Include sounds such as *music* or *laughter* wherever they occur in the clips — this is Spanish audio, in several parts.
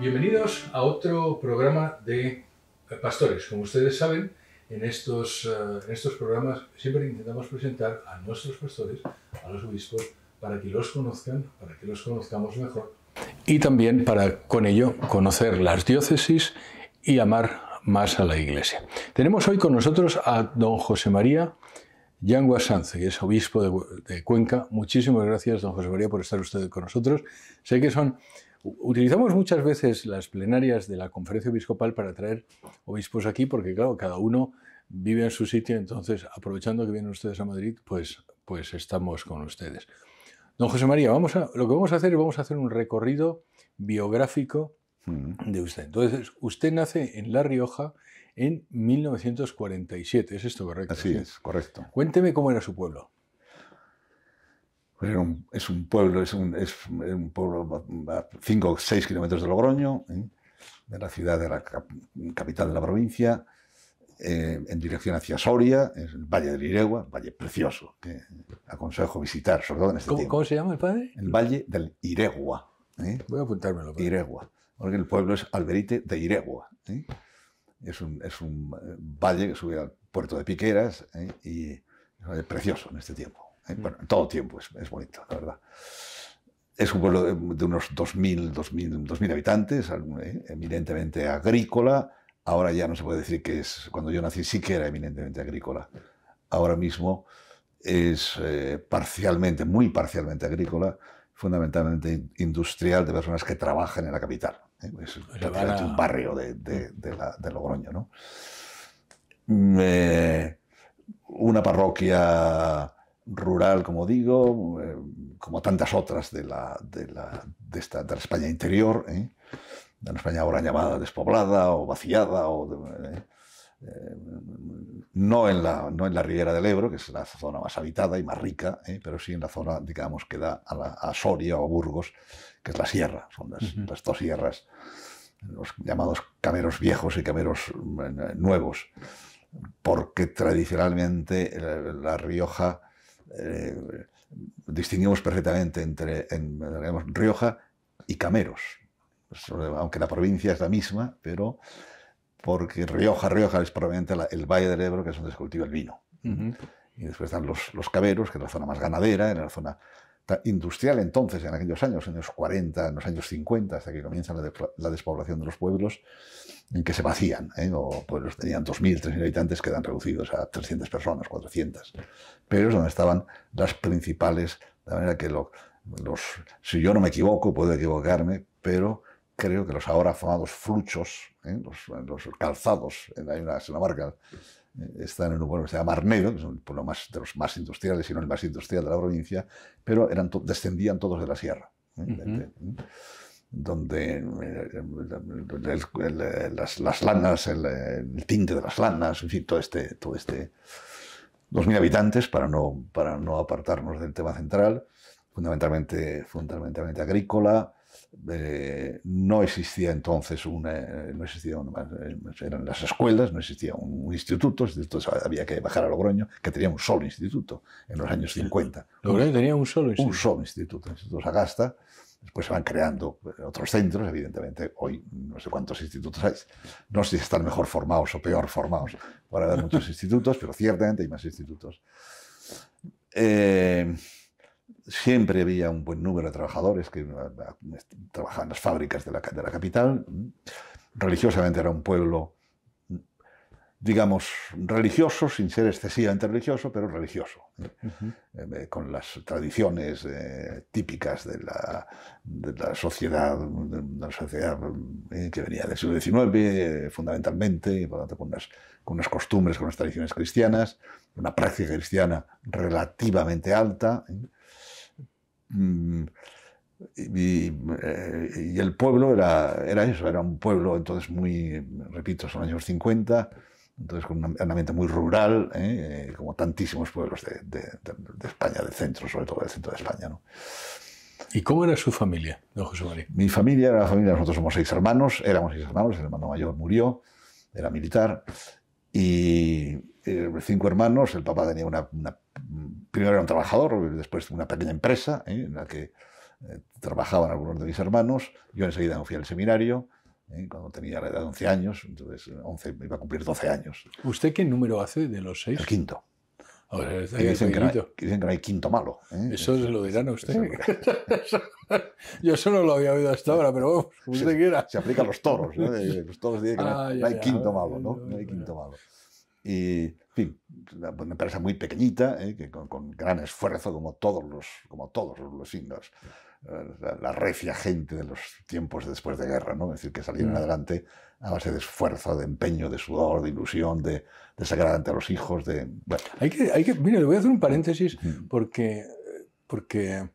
Bienvenidos a otro programa de eh, Pastores. Como ustedes saben, en estos, eh, en estos programas siempre intentamos presentar a nuestros pastores, a los obispos, para que los conozcan, para que los conozcamos mejor. Y también para con ello conocer las diócesis y amar más a la Iglesia. Tenemos hoy con nosotros a don José María Yangua que es obispo de, de Cuenca. Muchísimas gracias, don José María, por estar usted con nosotros. Sé que son Utilizamos muchas veces las plenarias de la conferencia episcopal para traer obispos aquí, porque claro, cada uno vive en su sitio, entonces aprovechando que vienen ustedes a Madrid, pues, pues estamos con ustedes. Don José María, vamos a, lo que vamos a hacer es vamos a hacer un recorrido biográfico mm. de usted. Entonces, usted nace en La Rioja en 1947, ¿es esto correcto? Así es, correcto. Cuénteme cómo era su pueblo es un pueblo, es un, pueblo a 5 o 6 kilómetros de Logroño, ¿eh? de la ciudad de la capital de la provincia, eh, en dirección hacia Soria, es el Valle del Iregua, valle precioso, que aconsejo visitar, sobre todo en este tiempo. ¿Cómo se llama el padre? El Valle del Iregua. ¿eh? Voy a apuntármelo. Iregua, porque el pueblo es Alberite de Iregua. Es un, valle que sube al puerto de Piqueras y es precioso en este tiempo. Eh, todo tiempo es, bonito, la verdad. Es un pueblo de, unos 2.000, 2.000, 2.000 habitantes, eh, eminentemente agrícola. Ahora ya no se puede decir que es, cuando yo nací sí que era eminentemente agrícola. Ahora mismo es eh, parcialmente, muy parcialmente agrícola, fundamentalmente industrial de personas que trabajan en la capital. Es pues un barrio de, mm. Logroño. Mm, una parroquia rural, como digo, eh, como tantas otras de la, de la, de esta, de España interior, ¿eh? de la España ahora llamada despoblada o vaciada, o eh, no, en la, no en la ribera del Ebro, que es la zona más habitada y más rica, pero sí en la zona, digamos, que da a, Soria o Burgos, que es la sierra, son las, las dos sierras, los llamados cameros viejos y cameros nuevos porque tradicionalmente la Rioja eh, distinguimos perfectamente entre Rioja y Cameros, aunque la provincia es la misma, pero porque Rioja, Rioja es probablemente el Valle del Ebro, que es donde se cultiva el vino. Y después están los, los que es la zona más ganadera, en la zona industrial entonces, en aquellos años, en los 40, en los años 50, hasta que comienza la, despoblación de los pueblos, en que se vacían, ¿eh? o pueblos tenían 2.000, 3.000 habitantes, quedan reducidos a 300 personas, 400. Pero es donde estaban las principales, de manera que los, si yo no me equivoco, puedo equivocarme, pero creo que los ahora famosos fluchos, ¿eh? los, calzados, en la la marca están en un pueblo que se llama Arnedo, que es uno más, de los más industriales, si no el más industrial de la provincia, pero eran descendían todos de la sierra. ¿eh? ¿eh? donde eh, las, las, lanas, el, tinte de las lanas, en fin, todo este... Todo este 2.000 habitantes, para no, para no apartarnos del tema central, fundamentalmente, fundamentalmente agrícola, eh, no existía entonces una, eh, no existía eh, eran las escuelas, no existía un, instituto, entonces había que bajar a Logroño, que tenía un solo instituto en los años 50. Logroño tenía un solo instituto. Un solo instituto, Instituto Sagasta. Después se van creando otros centros, evidentemente hoy no sé cuántos institutos hay, no sé si están mejor formados o peor formados, para haber muchos *laughs* institutos, pero ciertamente hay más institutos. Eh, Siempre había un buen número de trabajadores que ah, ah, trabajaban en las fábricas de la, capital. Religiosamente era un pueblo, digamos, religioso, sin ser excesivamente religioso, pero religioso, eh, eh, con las tradiciones eh, típicas de la, de la, sociedad, de la sociedad que venía del siglo XIX, fundamentalmente, con unas, costumbres, con unas tradiciones cristianas, una práctica cristiana relativamente alta. Mm, eh, y, el pueblo era, era eso, era un pueblo entonces muy, repito, son años 50, entonces con un ambiente muy rural, ¿eh? Eh, como tantísimos pueblos de, de, de, España, del centro, sobre todo del centro de España. ¿no? ¿Y cómo era su familia, José María? Mi familia era la familia, nosotros somos seis hermanos, éramos seis hermanos, el hermano mayor murió, era militar, y cinco hermanos, el papá tenía una primero era un trabajador, después una pequeña empresa ¿eh? en la que eh, trabajaban algunos de mis hermanos. Yo enseguida me fui al seminario, ¿eh? cuando tenía la edad de 11 años, entonces 11, iba a cumplir 12 años. ¿Usted qué número hace de los seis? El quinto. dicen, que no hay, quinto malo. Eso se lo dirán a usted. *laughs* Yo eso no lo había oído hasta ahora, pero vamos, como usted se, quiera. Se aplica a los toros. ¿no? que hay quinto malo. no hay quinto malo. Y, en fin, una, empresa muy pequeñita, ¿eh? que con, gran esfuerzo, como todos los, como todos los indios, eh, la, la, recia gente de los tiempos después de guerra, ¿no? Es decir, que salieron mm. adelante a base de esfuerzo, de empeño, de sudor, de ilusión, de, de sacar adelante a los hijos, de... Bueno. Hay que, hay que, mire, le voy a hacer un paréntesis mm. porque... porque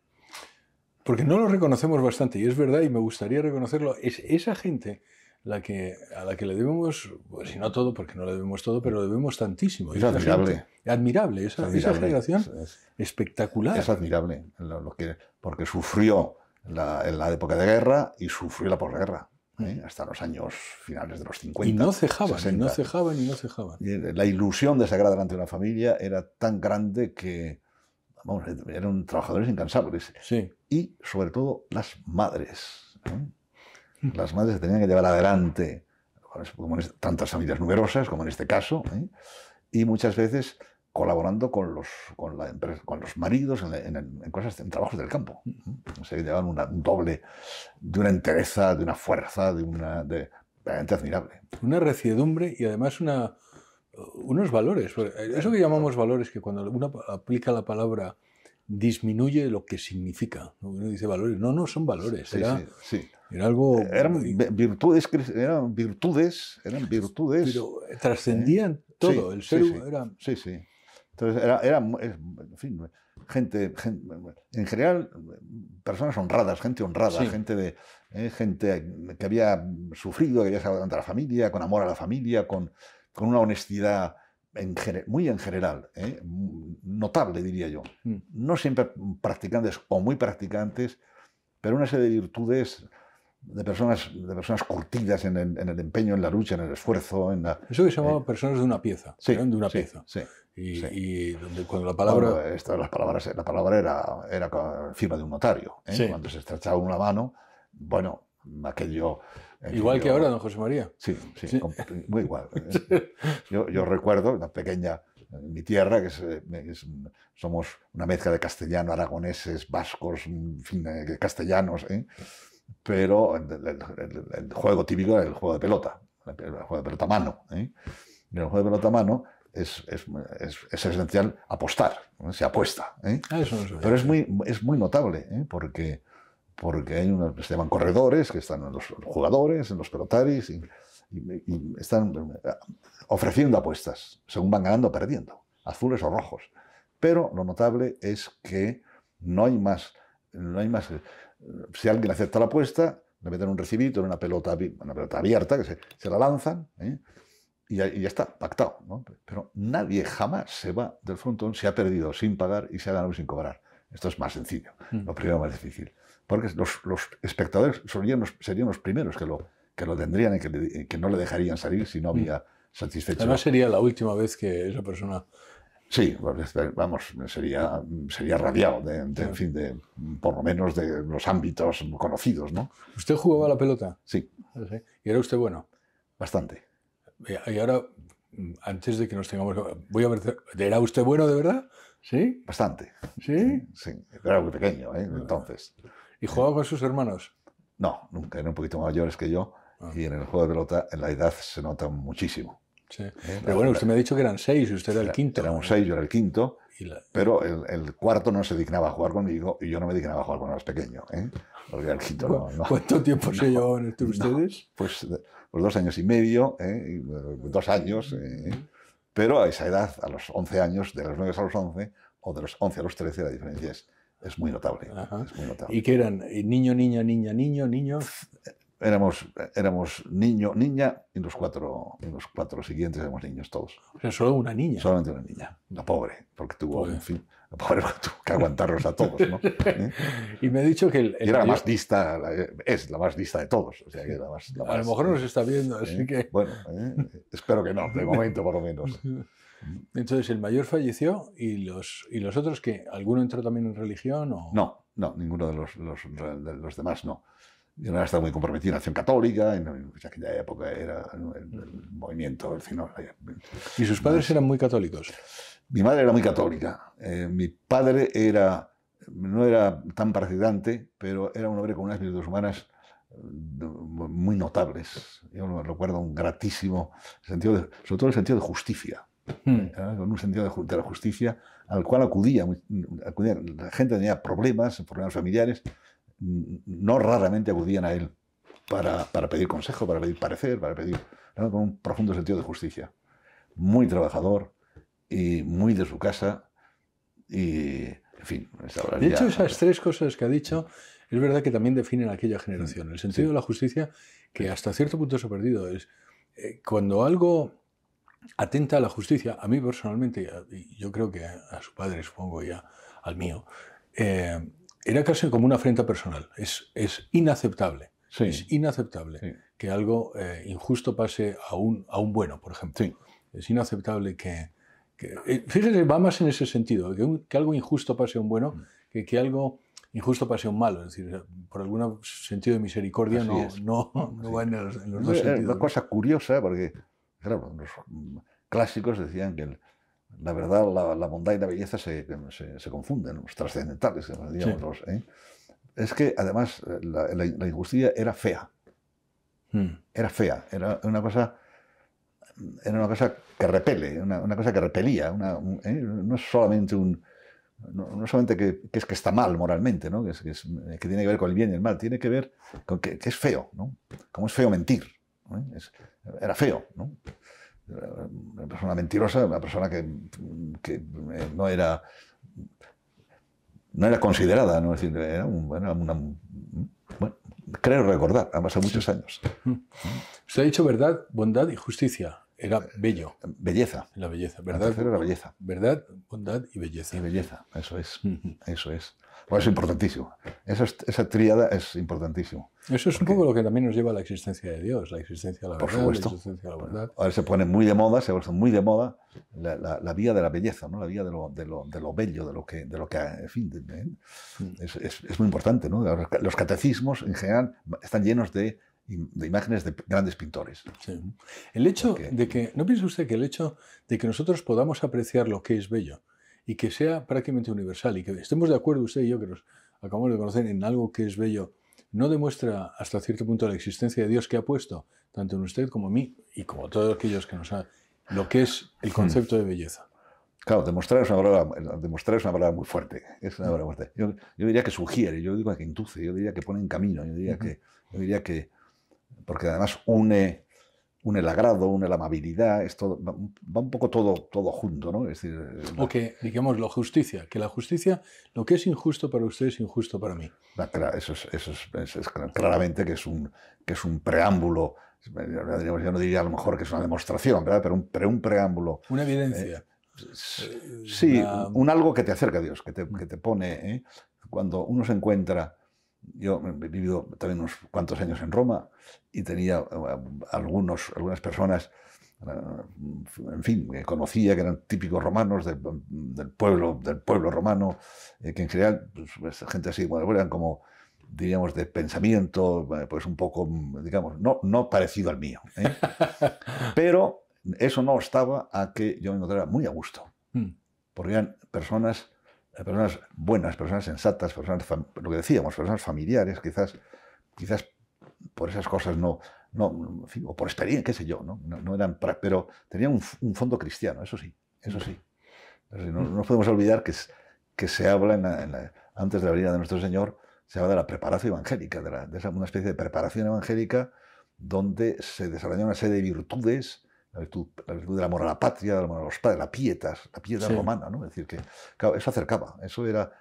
porque no lo reconocemos bastante, y es verdad, y me gustaría reconocerlo, es esa gente la que, a la que le debemos, pues, si no todo, porque no le debemos todo, pero le debemos tantísimo. Es admirable. esa, es generación espectacular. Es admirable, lo, que, porque sufrió la, en la época de guerra y sufrió la posguerra. ¿eh? Hasta los años finales de los 50. Y no cejaban, no cejaban, y no cejaban. Eh, la ilusión de sacar adelante una familia era tan grande que, vamos, eran trabajadores incansables. Sí. Y sobre todo las madres. ¿eh? las madres tenían que llevar adelante, este, tantas familias numerosas como en este caso, ¿eh? y muchas veces colaborando con los, con la empresa, con los maridos en, en, en, cosas, trabajos del campo. O sea, una, un doble de una entereza, de una fuerza, de una... De, realmente admirable. Una reciedumbre y además una, unos valores. Eh, eso que llamamos valores, que cuando uno aplica la palabra disminuye lo que significa. Uno dice valores. No, no son valores. era, sí, era, algo. Eran virtudes, eran virtudes, eran virtudes. Pero trascendían todo. el ser Sí, sí. Entonces, era, era en fin, gente, en general, personas honradas, gente honrada, gente, de, eh, gente que había sufrido, que había salido a la familia, con amor a la familia, con, con una honestidad muy en general, ¿eh? notable diría yo. Mm. No siempre practicantes o muy practicantes, pero una serie de virtudes de personas, de personas curtidas en, el empeño, en la lucha, en el esfuerzo. En la, Eso que se llamaba eh, personas de una pieza, sí, ¿eh? de una pieza. Sí, y, donde, cuando la palabra... las palabras, la palabra era, era firma de un notario. Cuando se estrechaba una mano, bueno, aquello Igual que ahora, don José María. Sí, sí, *laughs* muy igual. ¿eh? Yo, recuerdo la pequeña, mi tierra, que eh, somos una mezcla de castellano, aragoneses, vascos, eh, castellanos, pero el, juego típico es el juego de pelota, el juego de pelota a mano. ¿eh? el juego de pelota a mano es, es, es, esencial apostar, se apuesta. Ah, eso Pero es muy, es muy notable, porque porque hay unos, se llaman corredores, que están en los jugadores, en los pelotaris, y, están eh, ofreciendo apuestas, según van ganando o perdiendo, azules o rojos. Pero lo notable es que no hay más, no hay más. Eh, si alguien acepta la apuesta, le meten un recibito en una pelota, una pelota abierta, que se, la lanzan, ¿eh? y, ya está, pactado. Pero nadie jamás se va del frontón, se ha perdido sin pagar y se ha ganado sin cobrar. Esto es más sencillo, mm. lo primero más difícil. Porque los, espectadores serían los, primeros que lo, que lo tendrían y que, no le dejarían salir si no mm. había satisfecho. Además sería la última vez que esa persona... Sí, pues, este, vamos, sería, sería radiado, en fin, de, por lo menos de los ámbitos conocidos, ¿no? ¿Usted jugaba la pelota? Sí. ¿Y era usted bueno? Bastante. Eh, y ahora, antes de que nos tengamos... Voy a ver, ¿era usted bueno de verdad? ¿Sí? Bastante. ¿Sí? Sí, era muy pequeño, ¿eh? entonces. ¿Y jugaba con sus hermanos? No, nunca, eran un poquito mayores que yo. Ah. Y en el juego de pelota, en la edad se nota muchísimo. Sí. ¿Eh? Pero bueno, usted me ha dicho que eran seis, usted era, el quinto. Era un seis, yo era el quinto. Pero el, cuarto no se dignaba a jugar conmigo y yo no me dignaba a jugar cuando era pequeño. ¿eh? Porque el quinto no, ¿Cuánto tiempo se *laughs* llevaban entre ustedes? Pues, pues, dos años y medio, ¿eh? Eh, dos años. ¿eh? Pero a esa edad, a los 11 años, de los 9 a los 11, o de los 11 a los 13, la diferencia es, muy, notable, ¿Y qué eran? Eh, ¿Niño, niña, niña, niño, niño? Éramos, éramos niño, niña, y los cuatro, los cuatro siguientes éramos niños todos. O sea, solo una niña. Solamente una niña, la pobre, porque tuvo, en fin, *laughs* que aguantarlos a todos, ¿no? *laughs* Y me ha dicho que... El, era la más lista, es la más lista de todos. O sea, a lo mejor nos está viendo, así ¿eh? que... Bueno, ¿eh? espero que no, de momento por lo menos. *laughs* Entonces, el mayor falleció y los, y los otros, que ¿Alguno entró también en religión? O... No, no, ninguno de los, los, de los demás no. Yo no estaba muy comprometido en la acción católica, en, aquella época era el, movimiento. y sus padres eran muy católicos. Mi madre era muy católica, eh, mi padre era, no era tan practicante, pero era un hombre con unas virtudes humanas eh, muy notables. Yo lo recuerdo un gratísimo sentido, sobre todo el sentido de justicia, con hmm. eh, un sentido de, la justicia al cual acudía, la gente tenía problemas, problemas familiares, no raramente acudían a él para, pedir consejo, para pedir parecer, para pedir, con un profundo sentido de justicia. Muy trabajador, y muy de su casa. Y, en fin, de hecho, esas tres cosas que ha dicho es verdad que también definen a aquella generación. El sentido de la justicia, que hasta cierto punto se ha perdido, es eh, cuando algo atenta a la justicia, a mí personalmente, y yo creo que a, su padre, supongo, y al mío, eh, era casi como una afrenta personal. Es, es inaceptable. Es inaceptable que algo eh, injusto pase a un, a un bueno, por ejemplo. Es inaceptable que, que, eh, fíjense, va más en ese sentido, mm. que, que, algo injusto pase a un bueno, que, que algo injusto pase un malo. Es decir, por algún sentido de misericordia no, no, *laughs* va en los, en dos sentidos. Una cosa curiosa, porque claro, los clásicos decían que la verdad, la, bondad y la belleza se, se, confunden, los trascendentales, digamos. ¿eh? Es que además la, injusticia era fea. Hmm. Era fea, era una cosa era una cosa que repele, una, cosa que repelía. ¿eh? No es solamente un. No, solamente que, es que está mal moralmente, ¿no? que, tiene que ver con el bien y el mal, tiene que ver con que, es feo, ¿no? Como es feo mentir. era feo, ¿no? Una persona mentirosa, una persona que, eh, no era no era considerada, ¿no? Es decir, era, un, bueno, creo recordar, han pasado muchos años. Usted mm. ha dicho verdad, bondad y justicia. Era bello. Belleza. La belleza, ¿verdad? La belleza. Verdad, bondad y belleza. Y belleza, eso es. *laughs* Eso es. es importantísimo. Esa, esa tríada es importantísimo. Eso es un poco lo que también nos lleva a la existencia de Dios, la existencia de la por Ahora se pone muy de moda, se ha muy de moda la, vía de la belleza, ¿no? la vía de lo, bello, de lo que, de en fin, ¿eh? mm. es, muy importante. Los catecismos en general están llenos de de imágenes de grandes pintores. El hecho de que, ¿no piensa usted que el hecho de que nosotros podamos apreciar lo que es bello y que sea prácticamente universal y que estemos de acuerdo usted y yo que nos acabamos de conocer en algo que es bello, no demuestra hasta cierto punto la existencia de Dios que ha puesto, tanto en usted como en mí y como todos aquellos que nos han, lo que es el hmm. concepto de belleza? Claro, demostrar es una palabra, es una palabra muy fuerte. Es una hmm. palabra fuerte. Yo, diría que sugiere, yo digo que induce, yo diría que pone en camino, yo diría que, yo diría que porque además une, une el agrado, une la amabilidad, es todo, va un poco todo, todo junto, ¿no? Es decir, O que, digamos, la justicia, que la justicia, lo que es injusto para usted es injusto para mí. Eso eso es, claramente que es un, que es un preámbulo yo no diría a lo mejor que es una demostración, ¿verdad? Pero un, preámbulo. Una eh, evidencia. Eh, sí, un algo que te acerca a Dios, que te, mm. que te pone. ¿eh? Cuando uno se encuentra yo he vivido también unos cuantos años en Roma y tenía eh, algunos, algunas personas, eh, en fin, que conocía que eran típicos romanos del, pueblo, del pueblo romano, eh, que en general, pues, pues gente así, como, diríamos, de pensamiento, pues un poco, digamos, no, no parecido al mío. *laughs* Pero eso no estaba a que yo me encontrara muy a gusto, hmm. porque eran personas personas buenas, personas sensatas, personas lo que decíamos, personas familiares, quizás, quizás por esas cosas no, no o por experiencia, qué sé yo, no, eran, pero tenían un, fondo cristiano, eso sí, eso sí. Mm. no, nos podemos olvidar que, que se habla antes de la venida de nuestro Señor, se habla de la preparación evangélica, de, una especie de preparación evangélica donde se desarrolla una serie de virtudes la virtud, del amor a la patria, del amor a los padres, la pietas, la piedra romana, ¿no? Es decir, que claro, eso acercaba, eso era,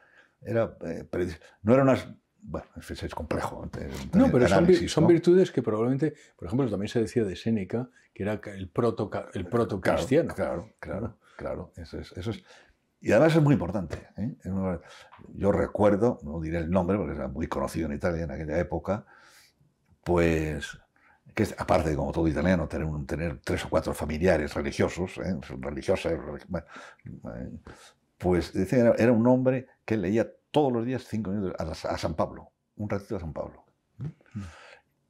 era eh, no era unas... Bueno, es, complejo. no, pero son, virtudes que probablemente, por ejemplo, también se decía de Séneca, que era el proto, el proto cristiano. Claro, claro, claro, Eso es, y además ¿eh? es muy importante. Yo recuerdo, no diré el nombre porque era muy conocido en Italia en aquella época, pues que aparte como todo italiano, tener, tener tres o cuatro familiares religiosos, ¿eh? religiosas, eh, pues era, era, un hombre que leía todos los días cinco minutos a, San Pablo, un ratito a San Pablo.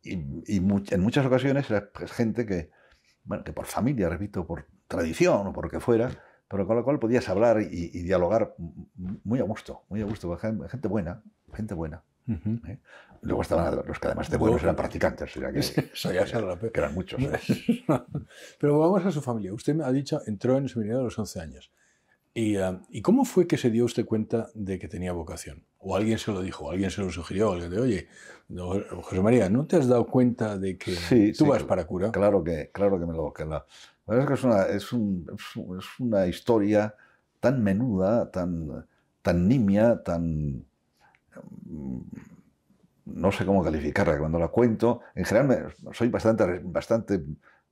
Y, en muchas ocasiones era pues, gente que, bueno, que por familia, repito, por tradición o por lo fuera, pero con lo cual podías hablar y dialogar muy a gusto, muy a gusto, gente buena, gente buena. ¿Eh? Luego estaban los que además de buenos eran practicantes, o sea que, *laughs* eran muchos. ¿eh? *laughs* Pero vamos a su familia. Usted me ha dicho, entró en su seminario a los 11 años. ¿Y, um, ¿Y, cómo fue que se dio usted cuenta de que tenía vocación? ¿O alguien se lo dijo? ¿O alguien se lo sugirió? le de, oye, José María, ¿no te has dado cuenta de que tú vas para cura? Claro que, claro que me lo... he la, la, verdad es que es una, historia tan menuda, tan, tan nimia, tan Mm, no sé cómo calificarla, cuando la cuento, en general soy bastante, bastante,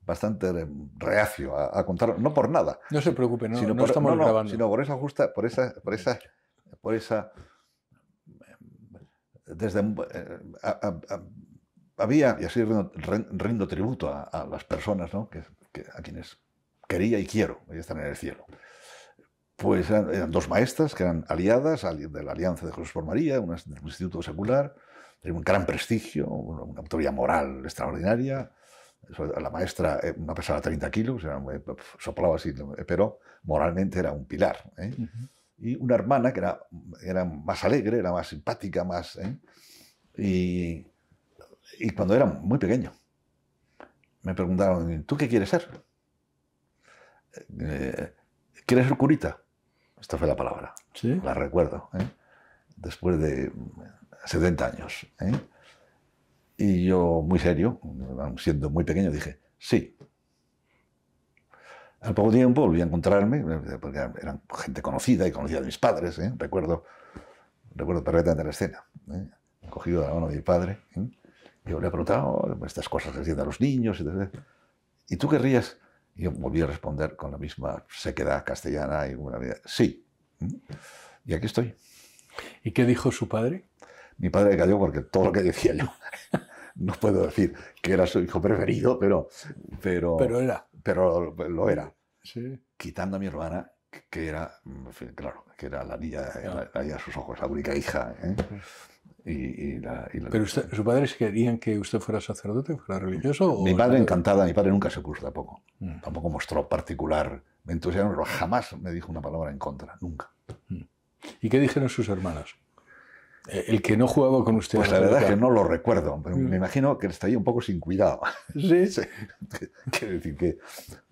bastante reacio a, a contarlo, no por nada. No se preocupe, no, no estamos grabando. Sino por esa justa, por esa, por esa, por esa, desde, eh, había, y así rindo, tributo a, las personas, que, a quienes quería y quiero, y están en el cielo pues eran, dos maestras que eran aliadas de la Alianza de Jesús por María, un instituto secular, un gran prestigio, una, autoridad moral extraordinaria. La maestra, eh, una pesada 30 kilos, eh, soplaba así, pero moralmente era un pilar. ¿eh? Y una hermana que era, era más alegre, era más simpática, más. Y, cuando era muy pequeño, me preguntaron: ¿Tú qué quieres ser? ¿Quieres ser curita? Esta fue la palabra. La recuerdo. ¿eh? Después de 70 años. ¿eh? Y yo, muy serio, siendo muy pequeño, dije, sí. Al poco tiempo volví a encontrarme, porque eran gente conocida y conocida de mis padres. ¿eh? Recuerdo Recuerdo, recuerdo en la escena. Cogido de la mano de mi padre. Yo le he preguntado oh, estas cosas que hacían a los niños. Y, y tú querrías y volví a responder con la misma sequedad castellana y vida Sí. ¿Mm? Y aquí estoy. ¿Y qué dijo su padre? Mi padre cayó porque todo lo que decía yo. *laughs* no puedo decir que era su hijo preferido, pero. Pero, pero era. Pero lo era. Quitando a mi hermana, que era, claro, que era la niña, allá a sus ojos, la única hija. ¿eh? la, ¿Pero sus padres querían que usted fuera sacerdote, fuera religioso? Mi padre encantada, mi padre nunca se puso tampoco. Mm. Tampoco mostró particular entusiasmo, jamás me dijo una palabra en contra, nunca. Mm. ¿Y qué dijeron sus hermanos? Eh, el que no jugaba con usted. Pues la verdad es que no lo recuerdo, pero mm. me imagino que estaría un poco sin cuidado. *laughs* Sí, sí. *laughs* Quiero decir que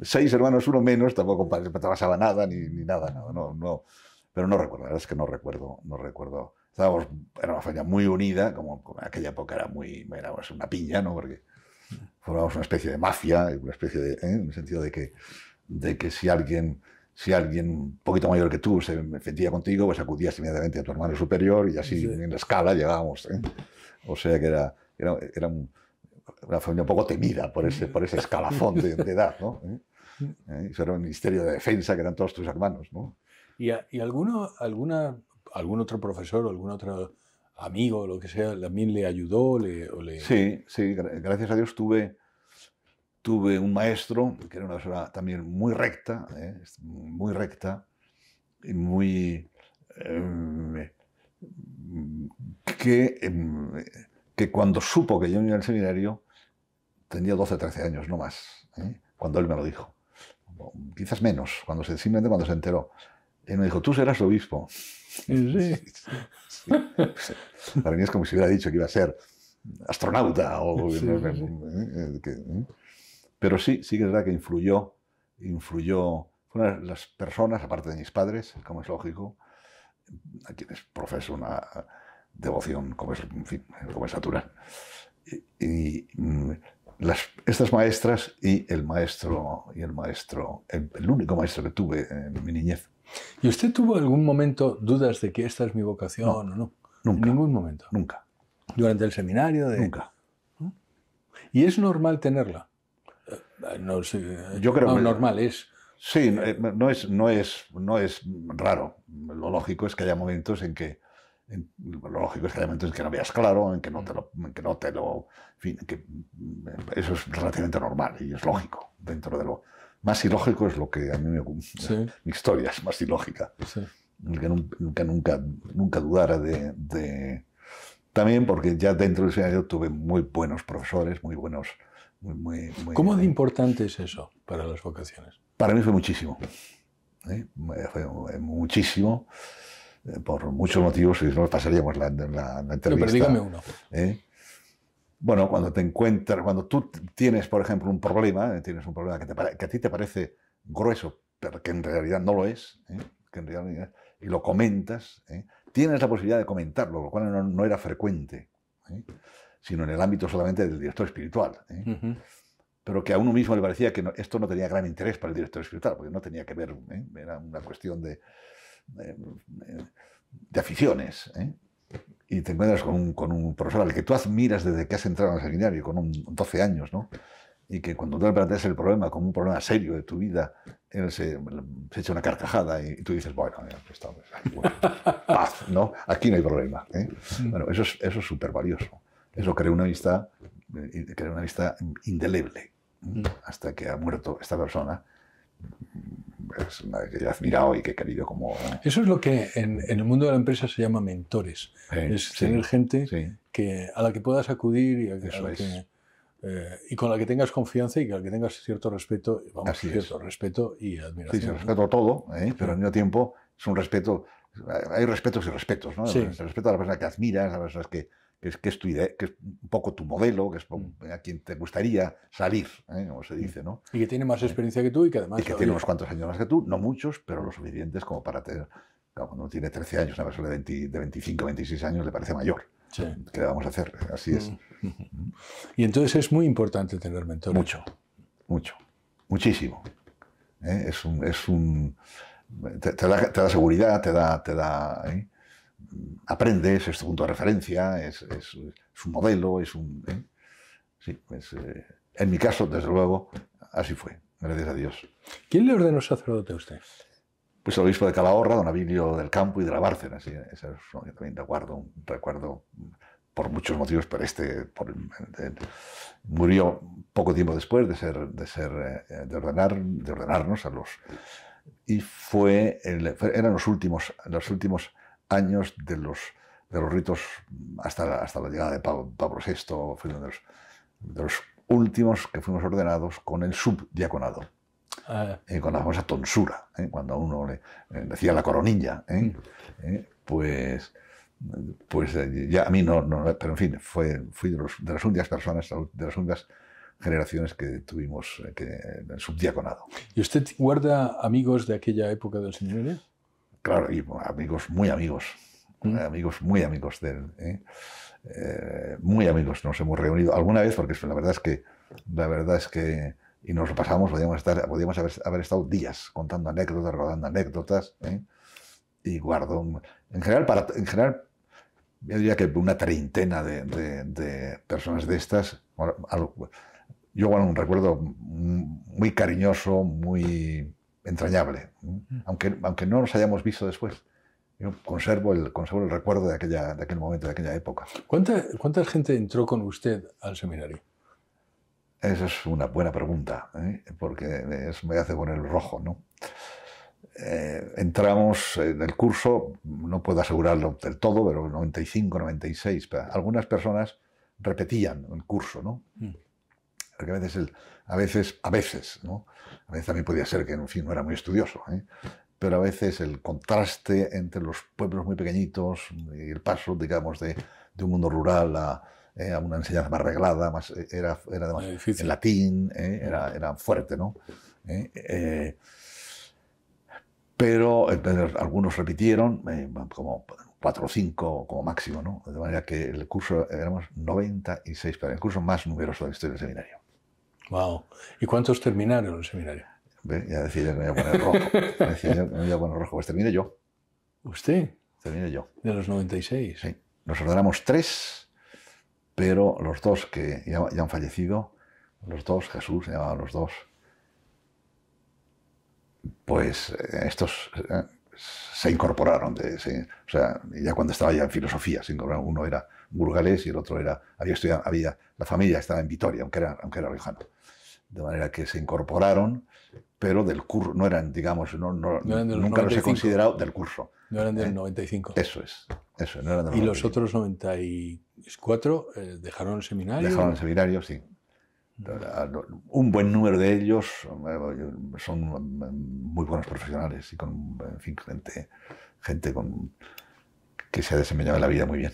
seis hermanos, uno menos, tampoco pasaba nada, ni, nada, nada. No, no, pero no recuerdo, la verdad es que no recuerdo, no recuerdo era una familia muy unida, como, en aquella época era muy, una piña, ¿no? Porque formábamos una especie de mafia, una especie de, ¿eh? en el sentido de que, de que si alguien si alguien un poquito mayor que tú se metía contigo, pues acudías inmediatamente a tu hermano superior y así en la escala llegábamos. ¿eh? O sea que era, era, una familia un poco temida por ese, por ese escalafón de, edad, ¿Eh? Eso era un ministerio de defensa que eran todos tus hermanos, ¿no? ¿Y, alguna algún otro profesor o algún otro amigo, lo que sea, también le ayudó? Sí, sí, gracias a Dios tuve, tuve un maestro, que era una persona también muy recta, ¿eh? muy recta, y muy... Em, que, em, que cuando supo que yo iba al seminario, tenía 12, 13 años, no más, ¿eh? cuando él me lo dijo. Quizás menos, cuando se, simplemente cuando se enteró. Él me dijo, tú serás obispo. Sí. es como si hubiera dicho que iba a ser astronauta o... Eh, eh, eh, pero sí, sí que es verdad que influyó, influyó, las personas, aparte de mis padres, como es lógico, a quienes profeso una devoción como es, como es natural. Y, mm, las, estas maestras y el maestro, y el maestro, el único maestro que tuve en mi niñez, ¿Y usted tuvo algún momento dudas de que esta es mi vocación no, o no? Nunca. En ningún momento. Nunca. Durante el seminario de... Nunca. Y es normal tenerla. Eh, no sé, Yo creo no, que... normal es. Sí, eh, no es, no, es, no es raro. Lo lógico es que haya momentos en que lo lógico es que haya momentos en que no veas claro, en que no te lo, en fin, que eh, eso es relativamente normal y es lógico dentro de lo, más ilógico es lo que a mí me ocurre, *laughs* Mi historia es más ilógica. Que, nunca, nunca, nunca dudara de, También porque ya dentro del año tuve muy buenos profesores, muy buenos... Muy, muy, ¿Cómo de importante es eso para las vocaciones? Para mí fue muchísimo. ¿eh? Fue muchísimo, eh, por muchos motivos, si no pasaríamos la, entrevista. pero dígame uno. ¿eh? bueno, cuando te encuentras, cuando tú tienes, por ejemplo, un problema, eh, tienes un problema que, a ti te parece grueso, pero que en realidad no lo es, ¿eh? que en realidad, y lo comentas, ¿eh? tienes la posibilidad de comentarlo, lo cual no, era frecuente, sino en el ámbito solamente del director espiritual. Pero que a uno mismo le parecía que esto no tenía gran interés para el director espiritual, porque no tenía que ver, era una cuestión de, de, de aficiones y te encuentras con un, con un profesor al que tú admiras desde que has entrado al seminario, con 12 años, ¿no? Y que cuando tú le planteas el problema como un problema serio de tu vida, él se, se echa una carcajada y, tú dices, pues, bueno, paz, ¿no? Aquí no hay problema. ¿eh? Mm. Bueno, eso es eso súper es valioso. Eso crea una vista eh, crea una vista indeleble ¿eh? mm. hasta que ha muerto esta persona es una que he admirado y que he querido como... Eso es lo que en, el mundo de la empresa se llama mentores. es tener gente Que, a la que puedas acudir y, eh, con la que tengas confianza y con la que tengas cierto respeto, vamos, cierto respeto y admiración. Sí, se respeto todo, ¿eh? pero al mismo tiempo es un respeto, hay respetos y respetos, ¿no? El respeto a la persona que admiras, a las personas que que es, que es, un poco tu modelo, que es mm. a quien te gustaría salir, ¿eh? como se mm. dice, ¿no? Y que tiene más eh, experiencia que tú y que además... Y que tiene unos cuantos años más que tú, no muchos, pero lo suficientes como para tener... cuando uno tiene 13 años, una persona de, de 25, 26 años le parece mayor. Sí. ¿Qué le vamos a hacer? Así es. Mm. Y entonces es muy importante tener mentores. Mucho, mucho, muchísimo. ¿eh? Es un... Es un te, da, seguridad, te da... Te da aprendes, es tu punto de referencia, es, es, un modelo, es un... ¿eh? Eh, en mi caso, desde luego, así fue, gracias a Dios. ¿Quién le ordenó sacerdote a usted? Pues el obispo de Calahorra, don Abilio del Campo y de la Bárcena. ese es que un recuerdo por muchos motivos, pero este eh, murió poco tiempo después de ser, de ser, de ordenar, de ordenarnos a los y fue, eran los últimos, los últimos años de los, de los ritos hasta la, hasta la llegada de Pablo, VI, de los, de los últimos que fuimos ordenados con el subdiaconado. Ah. Eh, con la famosa tonsura, eh, cuando a uno le decía la coronilla, eh, mm. pues, pues ya a mí no, pero en fin, fue, fui de, las únicas personas, de las únicas generaciones que tuvimos que, el subdiaconado. ¿Y usted guarda amigos de aquella época del señor claro, y amigos muy amigos, mm. amigos muy amigos de él. ¿eh? Eh, muy amigos, nos hemos reunido alguna vez, porque la verdad es que, la verdad es que, y nos lo pasamos, podíamos, estar, podíamos haber, estado días contando anécdotas, rodando anécdotas, ¿eh? y guardo, en general, para, en general, yo diría que una treintena de, de personas de estas, yo bueno, un recuerdo muy cariñoso, muy entrañable, mm. aunque, aunque no nos hayamos visto después. Yo conservo el, conservo el recuerdo de, aquella, aquel momento, de aquella época. ¿Cuánta, ¿Cuánta gente entró con usted al seminario? Esa es una buena pregunta, ¿eh? porque me hace poner el rojo, ¿no? Eh, entramos en el curso, no puedo asegurarlo del todo, pero 95, 96. Algunas personas repetían el curso, ¿no? Mm. Porque a veces, el, a veces, a veces, ¿no? A veces también podía ser que, en fin, no era muy estudioso, ¿eh? pero a veces el contraste entre los pueblos muy pequeñitos y el paso, digamos, de, un mundo rural eh, a, una enseñanza más reglada, más, eh, era, era difícil en latín, era, era, fuerte, ¿no? pero, algunos repitieron, como cuatro o cinco como máximo, ¿no? De manera que el curso, éramos 96, para el curso más numeroso de la historia del seminario. Wow. ¿Y cuántos terminaron el seminario? Ya que voy a poner rojo. *laughs* me voy a poner rojo. Pues terminé yo. ¿Usted? Terminé yo. De los 96. Sí. Nos ordenamos tres, pero los dos que ya, han fallecido, los dos, Jesús, se llamaban los dos, pues eh, estos eh, se incorporaron. o sea, ya cuando estaba ya en filosofía, se Uno era burgalés y el otro era, había estudiado, había, la familia estaba en Vitoria, aunque era, aunque era riojano. De manera que se incorporaron, pero del curso, no eran, digamos, nunca los he considerado del curso. No eran del 95. ¿Eh? Eso es, eso, no eran del ¿Y los otros 94 eh, dejaron el seminario? Dejaron el seminario, sí. Mm. Un buen número de ellos eh, son muy buenos profesionales y con en fin, gente, gente con que se ha desempeñado en la vida muy bien.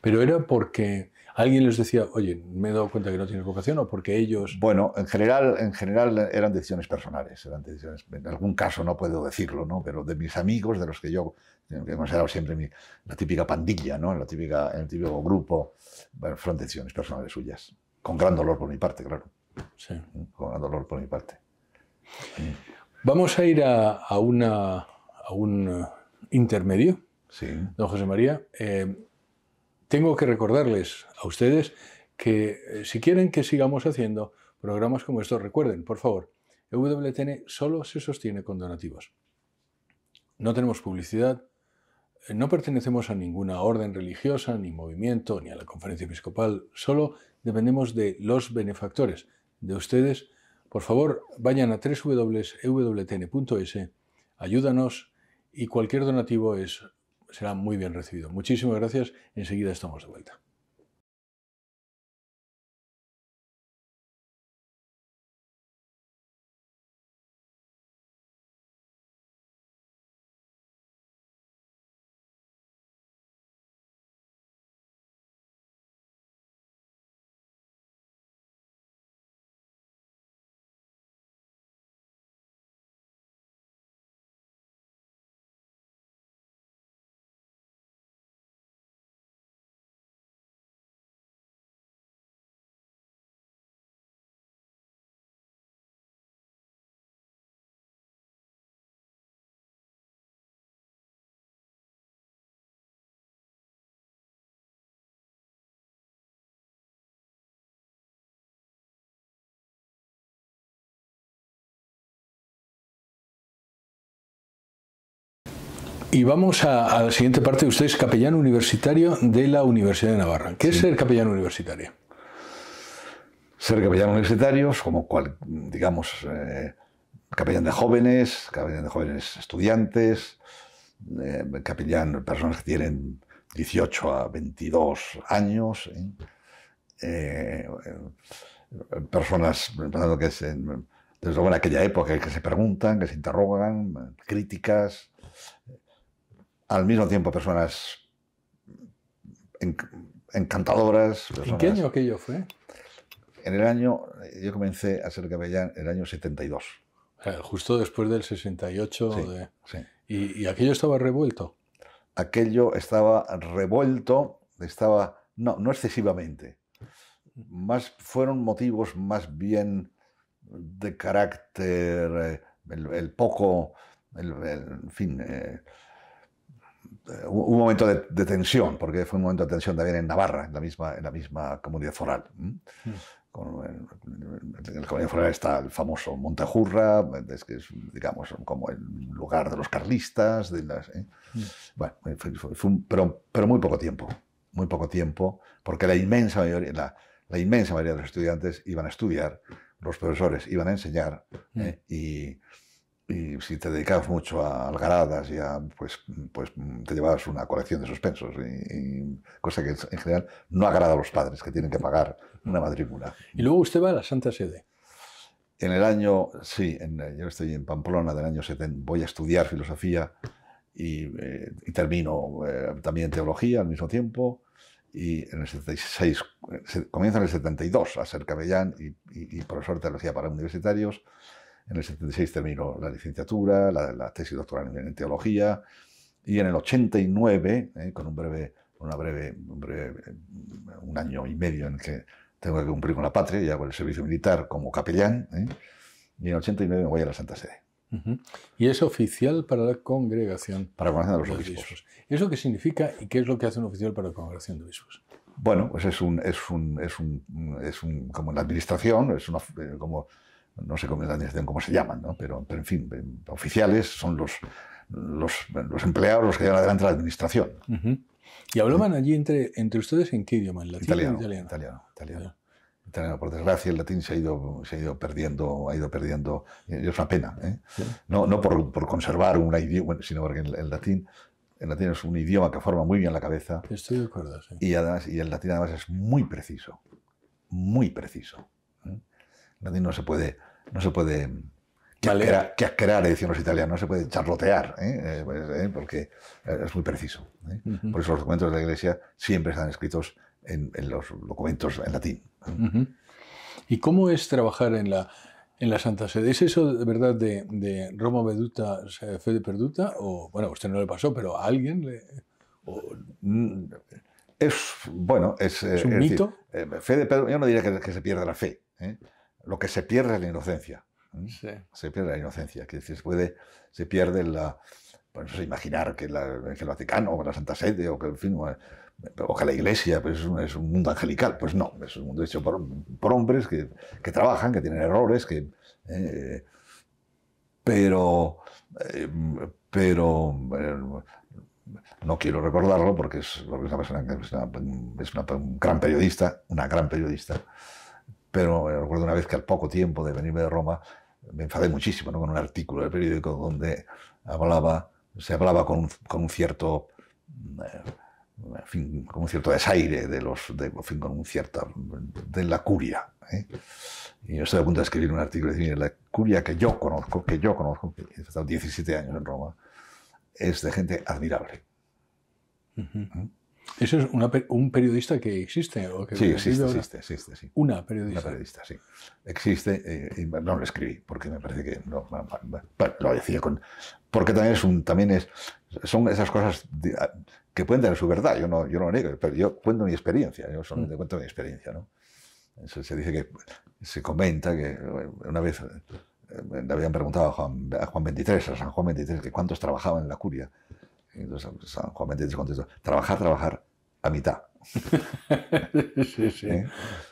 Pero era porque alguien les decía, oye, me he dado cuenta que no tienes vocación o porque ellos... Bueno, en general, en general eran decisiones personales, eran decisiones, en algún caso no puedo decirlo, ¿no? pero de mis amigos, de los que yo que he considerado siempre la típica pandilla, ¿no? la típica, el típico grupo, fueron decisiones personales suyas, con gran dolor por mi parte, claro. Sí. Con gran dolor por mi parte. Vamos a ir a un eh, intermedio don José María, eh, tengo que recordarles a ustedes que eh, si quieren que sigamos haciendo programas como estos, recuerden, por favor, WTN solo se sostiene con donativos. No tenemos publicidad, eh, no pertenecemos a ninguna orden religiosa, ni movimiento, ni a la conferencia episcopal, solo dependemos de los benefactores, de ustedes. Por favor, vayan a www.ewtn.es, ayúdanos y cualquier donativo es será muy bien recibido. Muchísimas gracias. Enseguida estamos de vuelta. Y vamos a, la siguiente parte. Usted es capellán universitario de la Universidad de Navarra. ¿Qué es ser capellán universitario? Ser capellán universitario es como, cual, digamos, eh, capellán de jóvenes, capellán de jóvenes estudiantes, eh, capellán personas que tienen 18 a 22 años, ¿eh? Eh, personas, que desde aquella época, que se preguntan, que se interrogan, críticas al mismo tiempo personas encantadoras. ¿En qué año aquello fue? En el año, yo comencé a ser capellán en el año 72. Justo después del 68. ¿Y, aquello estaba revuelto? Aquello estaba revuelto, estaba, no, no excesivamente. Más, fueron motivos más bien de carácter, eh, el, poco, en fin, eh, eh, un momento de, tensión, porque fue un momento de tensión también en Navarra, en la misma, en la misma comunidad foral. Hmm. Eh, en, la comunidad foral está el famoso Montajurra, que es, digamos, como el lugar de los carlistas. De las, ¿eh? hmm. Bueno, pero, pero, muy poco tiempo, muy poco tiempo, porque la inmensa mayoría, la, inmensa de los estudiantes iban a estudiar, los profesores iban a enseñar hmm. y y si te dedicabas mucho a algaradas y a, pues, pues te llevabas una colección de suspensos, y, cosa que en general no agrada a los padres, que tienen que pagar una matrícula. Y luego usted va a la Santa Sede. En el año, sí, yo estoy en Pamplona del año 70, voy a estudiar filosofía y, eh, termino eh, también teología al mismo tiempo y en el 76, comienza en el 72 a ser cabellán y profesor de teología para universitarios en el 76 termino la licenciatura, la, la tesis doctoral en teología, y en el 89, eh, con un breve, una breve, eh, un año y medio en el que tengo que cumplir con la patria y hago el servicio militar como capellán, eh, y en el 89 me voy a la Santa Sede. Y es oficial para la congregación. Para de los, los obispos. ¿Eso qué significa y qué es lo que hace un oficial para la congregación de obispos? Bueno, pues es un, es un, es un, es un como la administración, es una, como no sé cómo se llaman, pero, en fin, oficiales son los, los, empleados los que llevan adelante la administración. ¿Y hablaban allí entre, entre ustedes en qué idioma? ¿En italiano, italiano? Italiano, por desgracia, el latín se ha ido, se ha ido perdiendo, ha ido perdiendo, es una pena, ¿eh? no, no por, conservar una idioma, sino porque el, latín, es un idioma que forma muy bien la cabeza. Estoy de acuerdo, sí. Y, además, y el latín además es muy preciso, muy preciso. ¿eh? No se puede, no se puede vale. crear decían los italianos, no se puede charlotear, ¿eh? Eh, pues, ¿eh? porque es muy preciso. Por eso los documentos de la Iglesia siempre están escritos en, los documentos en latín. ¿Y cómo es trabajar en la, en la Santa Sede. ¿Es eso de verdad de, de Roma Veduta, fe de Perduta? O, bueno, a usted no le pasó, pero a alguien mm, Es, bueno, es. un mito? yo no diría que, se pierda la fe. ¿eh? lo que se pierde es la inocencia. Se pierde la inocencia, que se, puede, se pierde la... Pues, imaginar que, el Vaticano o la Santa Sede o que, fin, eh, la Iglesia pues, es, un, mundo angelical. Pues no, es un mundo hecho por, hombres que, trabajan, que tienen errores, que... Eh, pero... Eh, pero... no quiero recordarlo porque es, una persona que es, un gran periodista, una gran periodista, pero eh, recuerdo una vez que al poco tiempo de venirme de Roma me enfadé muchísimo con un artículo del periódico donde se hablaba con, un cierto... Mm, cierto desaire de los, fin, con un cierto de la curia. ¿eh? Y yo estoy a punto de escribir un artículo y decir, la curia que yo conozco, que yo conozco, he estado 17 años en Roma, es de gente admirable. Eso es un periodista que existe. O que sí, existe, existe, sí. Una periodista. Una periodista, sí. Existe, eh, y no lo escribí, porque me parece que no, lo decía con... Porque también es un, también es, son esas cosas ah, que pueden tener su verdad, yo no, yo no lo niego, pero yo cuento mi experiencia, yo solamente mm. cuento mi experiencia, ¿no? se dice que, se comenta que eh, una vez le eh, habían preguntado a Juan, a Juan 23, a San Juan 23, que cuántos trabajaban en la curia. Entonces, pues, San Juan trabajar, trabajar, a mitad. *laughs* sí, sí. ¿Eh?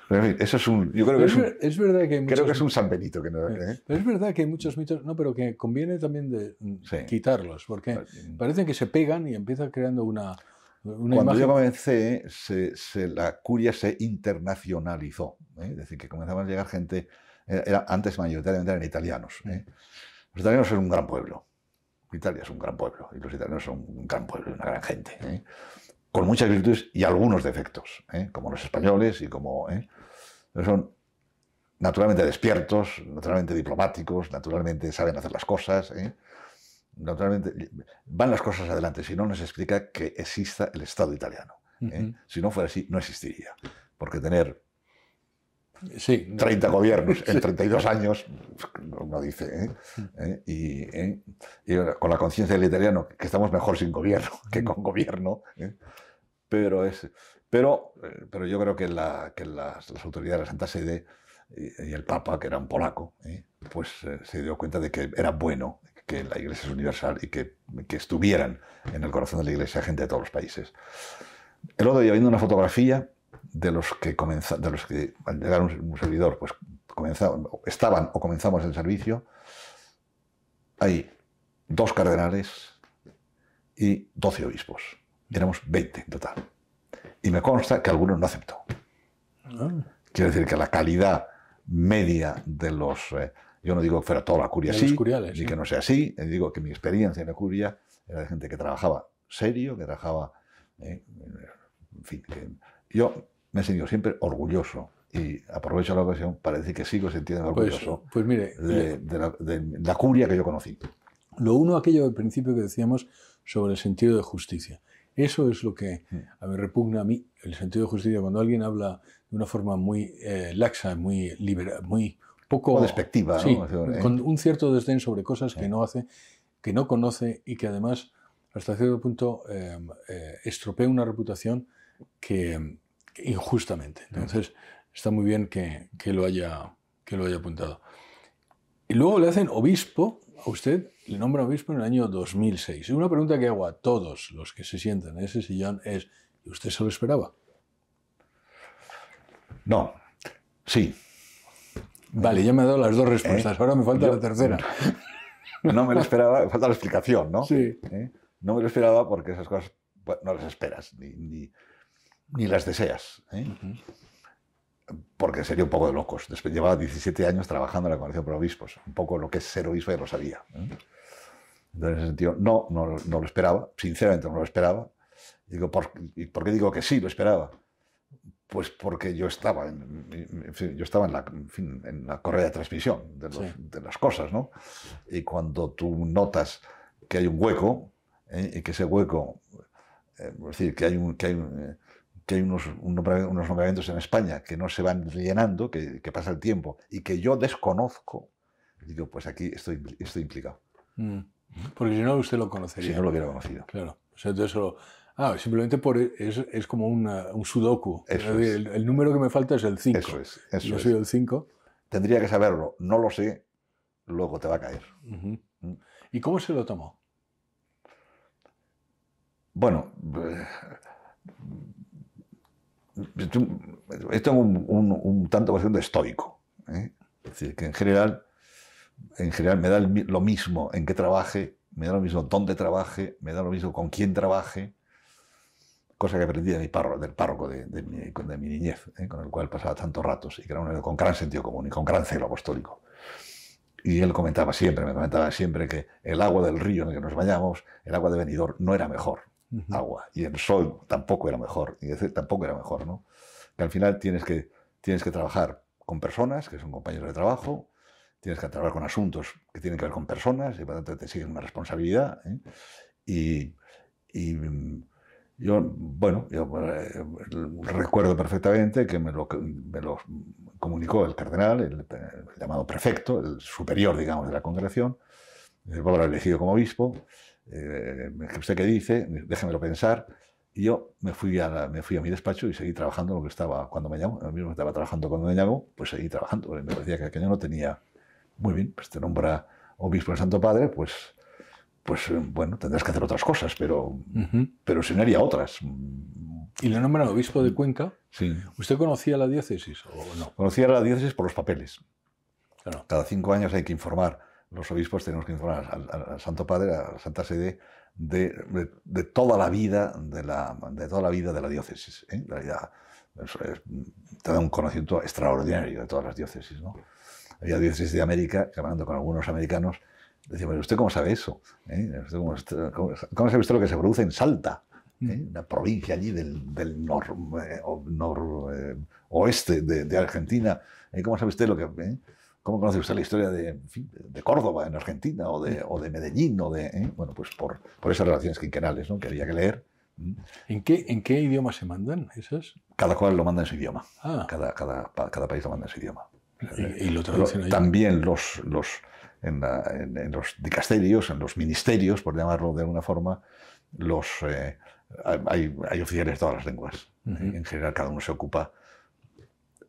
Pero, eso es un. creo que es, un, verdad que. creo es un San Benito. ¿eh? Es verdad que hay muchos mitos, no, pero que conviene también de mm, quitarlos, porque parecen que se pegan y empieza creando una. Cuando yo comencé, la curia se internacionalizó. ¿eh? Es decir, que comenzaban a llegar gente. antes mayoritariamente eran italianos. Los italianos eran un gran pueblo. Italia es un gran pueblo y los italianos son un gran pueblo, una gran gente, ¿eh? con muchas virtudes y algunos defectos, ¿eh? como los españoles y como... ¿eh? Son naturalmente despiertos, naturalmente diplomáticos, naturalmente saben hacer las cosas, naturalmente van las cosas adelante, si no, nos explica que exista el Estado italiano. Si no fuera así, no existiría, porque tener Sí, 30 gobiernos en 32 años, uno dice, ¿eh? Mm. ¿Eh? Y, ¿eh? con la conciencia del italiano, que estamos mejor sin gobierno *laughs* que con gobierno, pero, es, pero, pero yo creo que, las, autoridades de la Santa Sede y, el Papa, que era un polaco, pues se dio cuenta de que era bueno que la Iglesia es universal y que, que estuvieran en el corazón de la Iglesia gente de todos los países. El otro día, viendo una fotografía, de los que, de los que al llegar un, servidor pues, estaban o comenzamos el servicio, hay dos cardenales y doce obispos. Éramos 20 en total. Y me consta que algunos no aceptó. Ah. Quiero decir que la calidad media de los... Eh, yo no digo que fuera toda la curia así, ni que no sea así. Eh, digo que mi experiencia en la curia era de gente que trabajaba serio, que trabajaba... Eh, en fin, que yo me he sentido siempre orgulloso y aprovecho la ocasión para decir que sigo sintiendo pues, orgulloso pues mire, eh, de, la, curia que yo conocí. Lo uno, aquello del principio que decíamos sobre el sentido de justicia. Eso es lo que me repugna a mí, el sentido de justicia. Cuando alguien habla de una forma muy eh, laxa, muy libera, muy poco... despectiva, sí, eh. Con un cierto desdén sobre cosas que no hace, que no conoce y que además hasta cierto punto estropea una reputación que, injustamente. Entonces, está muy bien que, lo haya, que lo haya apuntado. Y luego le hacen obispo, a usted le nombra obispo en el año 2006. Y una pregunta que hago a todos los que se sientan en ese sillón es, usted se lo esperaba? No, sí. Vale, ya me ha dado las dos eh, respuestas, ahora me falta la tercera. *laughs* No me lo esperaba, falta la explicación, ¿no? Sí. Eh, no me lo esperaba porque esas cosas no las esperas, ni ni las deseas. ¿eh? Porque sería un poco de locos. Después, llevaba 17 años trabajando en la Convención por Obispos. Un poco lo que es ser obispo ya lo sabía. ¿eh? Entonces, en ese sentido, no, no, lo esperaba. Sinceramente, no lo esperaba. Y digo, ¿por, qué digo que sí lo esperaba? Pues porque yo estaba en, yo estaba en la, en la correa de transmisión de, las cosas, ¿no? Y cuando tú notas que hay un hueco, ¿eh? y que ese hueco, es decir, que hay un, que hay un, hay unos, unos, nombramientos en España que no se van llenando, que, pasa el tiempo y que yo desconozco, digo, pues aquí estoy, estoy implicado. Mm. Porque si no, usted lo conocería. Si no lo hubiera conocido. Claro. entonces Ah, simplemente por, es, como un sudoku. el, número que me falta es el 5. Eso es. Eso yo soy el 5. Tendría que saberlo. No lo sé. Luego te va a caer. Mm. ¿Y cómo se lo tomó? Bueno, esto es un, tanto cuestión de estoico. ¿eh? Es decir, que en general, en general me da lo mismo en qué trabaje, me da lo mismo dónde trabaje, me da lo mismo con quién trabaje. Cosa que aprendí de mi del párroco de, mi, niñez, ¿eh? con el cual pasaba tantos ratos y que era un con gran sentido común y con gran celo apostólico. Y él comentaba siempre, me comentaba siempre que el agua del río en el que nos bañamos, el agua de venidor, no era mejor agua. Y el sol tampoco era mejor, y ese tampoco era mejor, ¿no? Que al final tienes que, tienes que trabajar con personas, que son compañeros de trabajo, tienes que trabajar con asuntos que tienen que ver con personas, y por tanto te siguen una responsabilidad. ¿eh? Y, mm, yo, bueno, yo eh, recuerdo perfectamente que me lo, me lo comunicó el cardenal, el, llamado prefecto, el superior, digamos, de la congregación, el pueblo elegido como obispo, eh, ¿usted qué dice? déjemelo pensar. Y yo me fui, a me fui a mi despacho y seguí trabajando lo que estaba cuando me llamó. lo mismo estaba trabajando cuando me llamó, pues seguí trabajando. Me parecía que aquello no tenía. Muy bien, pues te nombra obispo el Santo Padre, pues, pues bueno, tendrás que hacer otras cosas, pero, pero si no haría otras. ¿Y le nombran obispo de Cuenca? Sí. ¿Usted conocía la diócesis o no? Conocía la diócesis por los papeles. Claro. Cada cinco años hay que informar los obispos tenemos que informar al, Santo Padre, a la Santa Sede, de, de, toda la vida de la, de toda la vida de la diócesis. ¿eh? La te da un conocimiento extraordinario de todas las diócesis. ¿no? Había diócesis de América, hablando con algunos americanos, decíamos, ¿usted cómo sabe eso? ¿Eh? cómo, sabe usted lo que se produce en Salta? ¿Eh? Mm. Una provincia allí del, noroeste eh, de, de Argentina. ¿Cómo sabe usted lo que...? ¿Cómo conoce usted la historia de, de Córdoba en Argentina o de, o de Medellín? O de, eh? Bueno, pues por, por esas relaciones quinquenales ¿no? que había que leer. Mm. ¿En qué, ¿En qué idioma se mandan esas? Cada cual lo manda en su idioma. Ah. Cada, cada, cada, país lo manda en su idioma. Eh, ¿Y, lo traducen ahí? También los, los, en, los dicasterios, en los ministerios, por llamarlo de alguna forma, los, eh, hay, hay, oficiales de todas las lenguas. En general, cada uno se ocupa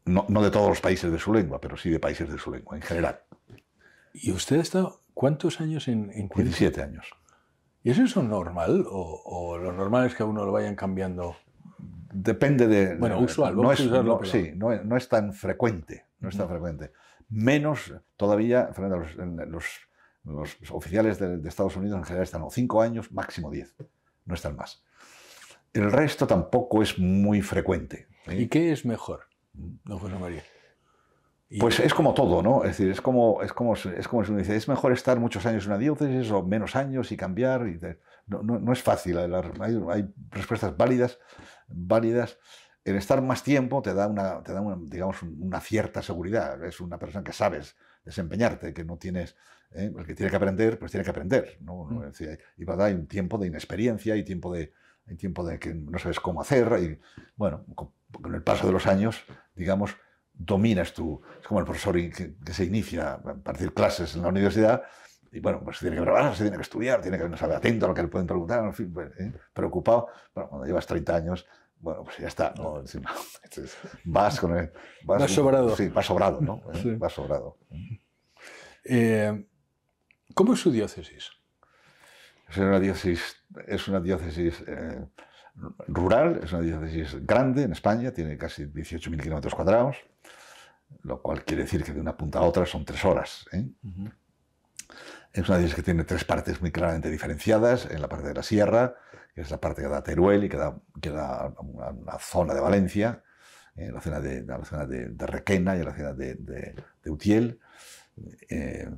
no, de todos los países de su lengua, pero sí de países de su lengua en general. ¿Y usted ha estado cuántos años en, en 17 años. ¿Y eso es eso normal o, lo normal es que a uno lo vayan cambiando? Depende de... Bueno, usual, no es, Sí, no es, tan frecuente, no es tan mm. frecuente. Menos todavía, los, oficiales de, Estados Unidos en general están o cinco años, máximo 10, no están más. El resto tampoco es muy frecuente. ¿Y qué es mejor? Pues es como todo, ¿no? Es decir, es como, es como, es como si dice, es mejor estar muchos años en una diócesis o menos años y cambiar. no, es fácil, hay, respuestas válidas, válidas. El estar más tiempo te da una, da digamos, una cierta seguridad. Es una persona que sabes desempeñarte, que no tienes, ¿eh? el que tiene que aprender, pues tiene que aprender. ¿no? Mm. va a dar un tiempo de inexperiencia, y tiempo de, tiempo de que no sabes cómo hacer, y bueno, con el paso de los años, digamos, dominas tú. Es como el profesor que, se inicia a partir clases en la universidad y bueno, pues tiene que trabajar se tiene que estudiar, tiene que estar atento a lo que le pueden preguntar, en fin, pues, ¿eh? preocupado. Bueno, cuando llevas 30 años, bueno, pues ya está, vas con el... Vas, sobrado. Sí, vas sobrado, ¿no? ¿Eh? sobrado. Eh, ¿Cómo es su diócesis? Es una diócesis, es una diócesis rural, es una diócesis grande en España, tiene casi 18.000 kilómetros cuadrados, lo cual quiere decir que de una punta a otra son tres horas. ¿eh? Es una diócesis que tiene tres partes muy claramente diferenciadas, en la parte de la sierra, que es la parte que da Teruel y que da, una, zona de Valencia, en ¿eh? la zona, de, la zona de, Requena y en la zona de, Utiel. Eh,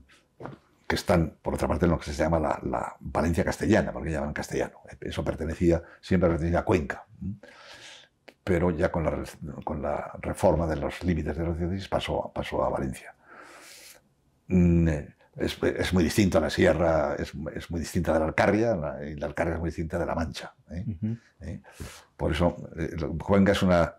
que están, por otra parte, en lo que se llama la, Valencia castellana, porque llaman castellano. Eso pertenecía, siempre pertenecía a Cuenca. Pero ya con la, reforma de los límites de los diócesis pasó, a Valencia. Mm, eh, es, muy distinto a la sierra, es, muy distinta de la Alcarria, la, y la Alcarria es muy distinta de la Mancha. ¿eh? ¿Eh? Por eso, Cuenca es una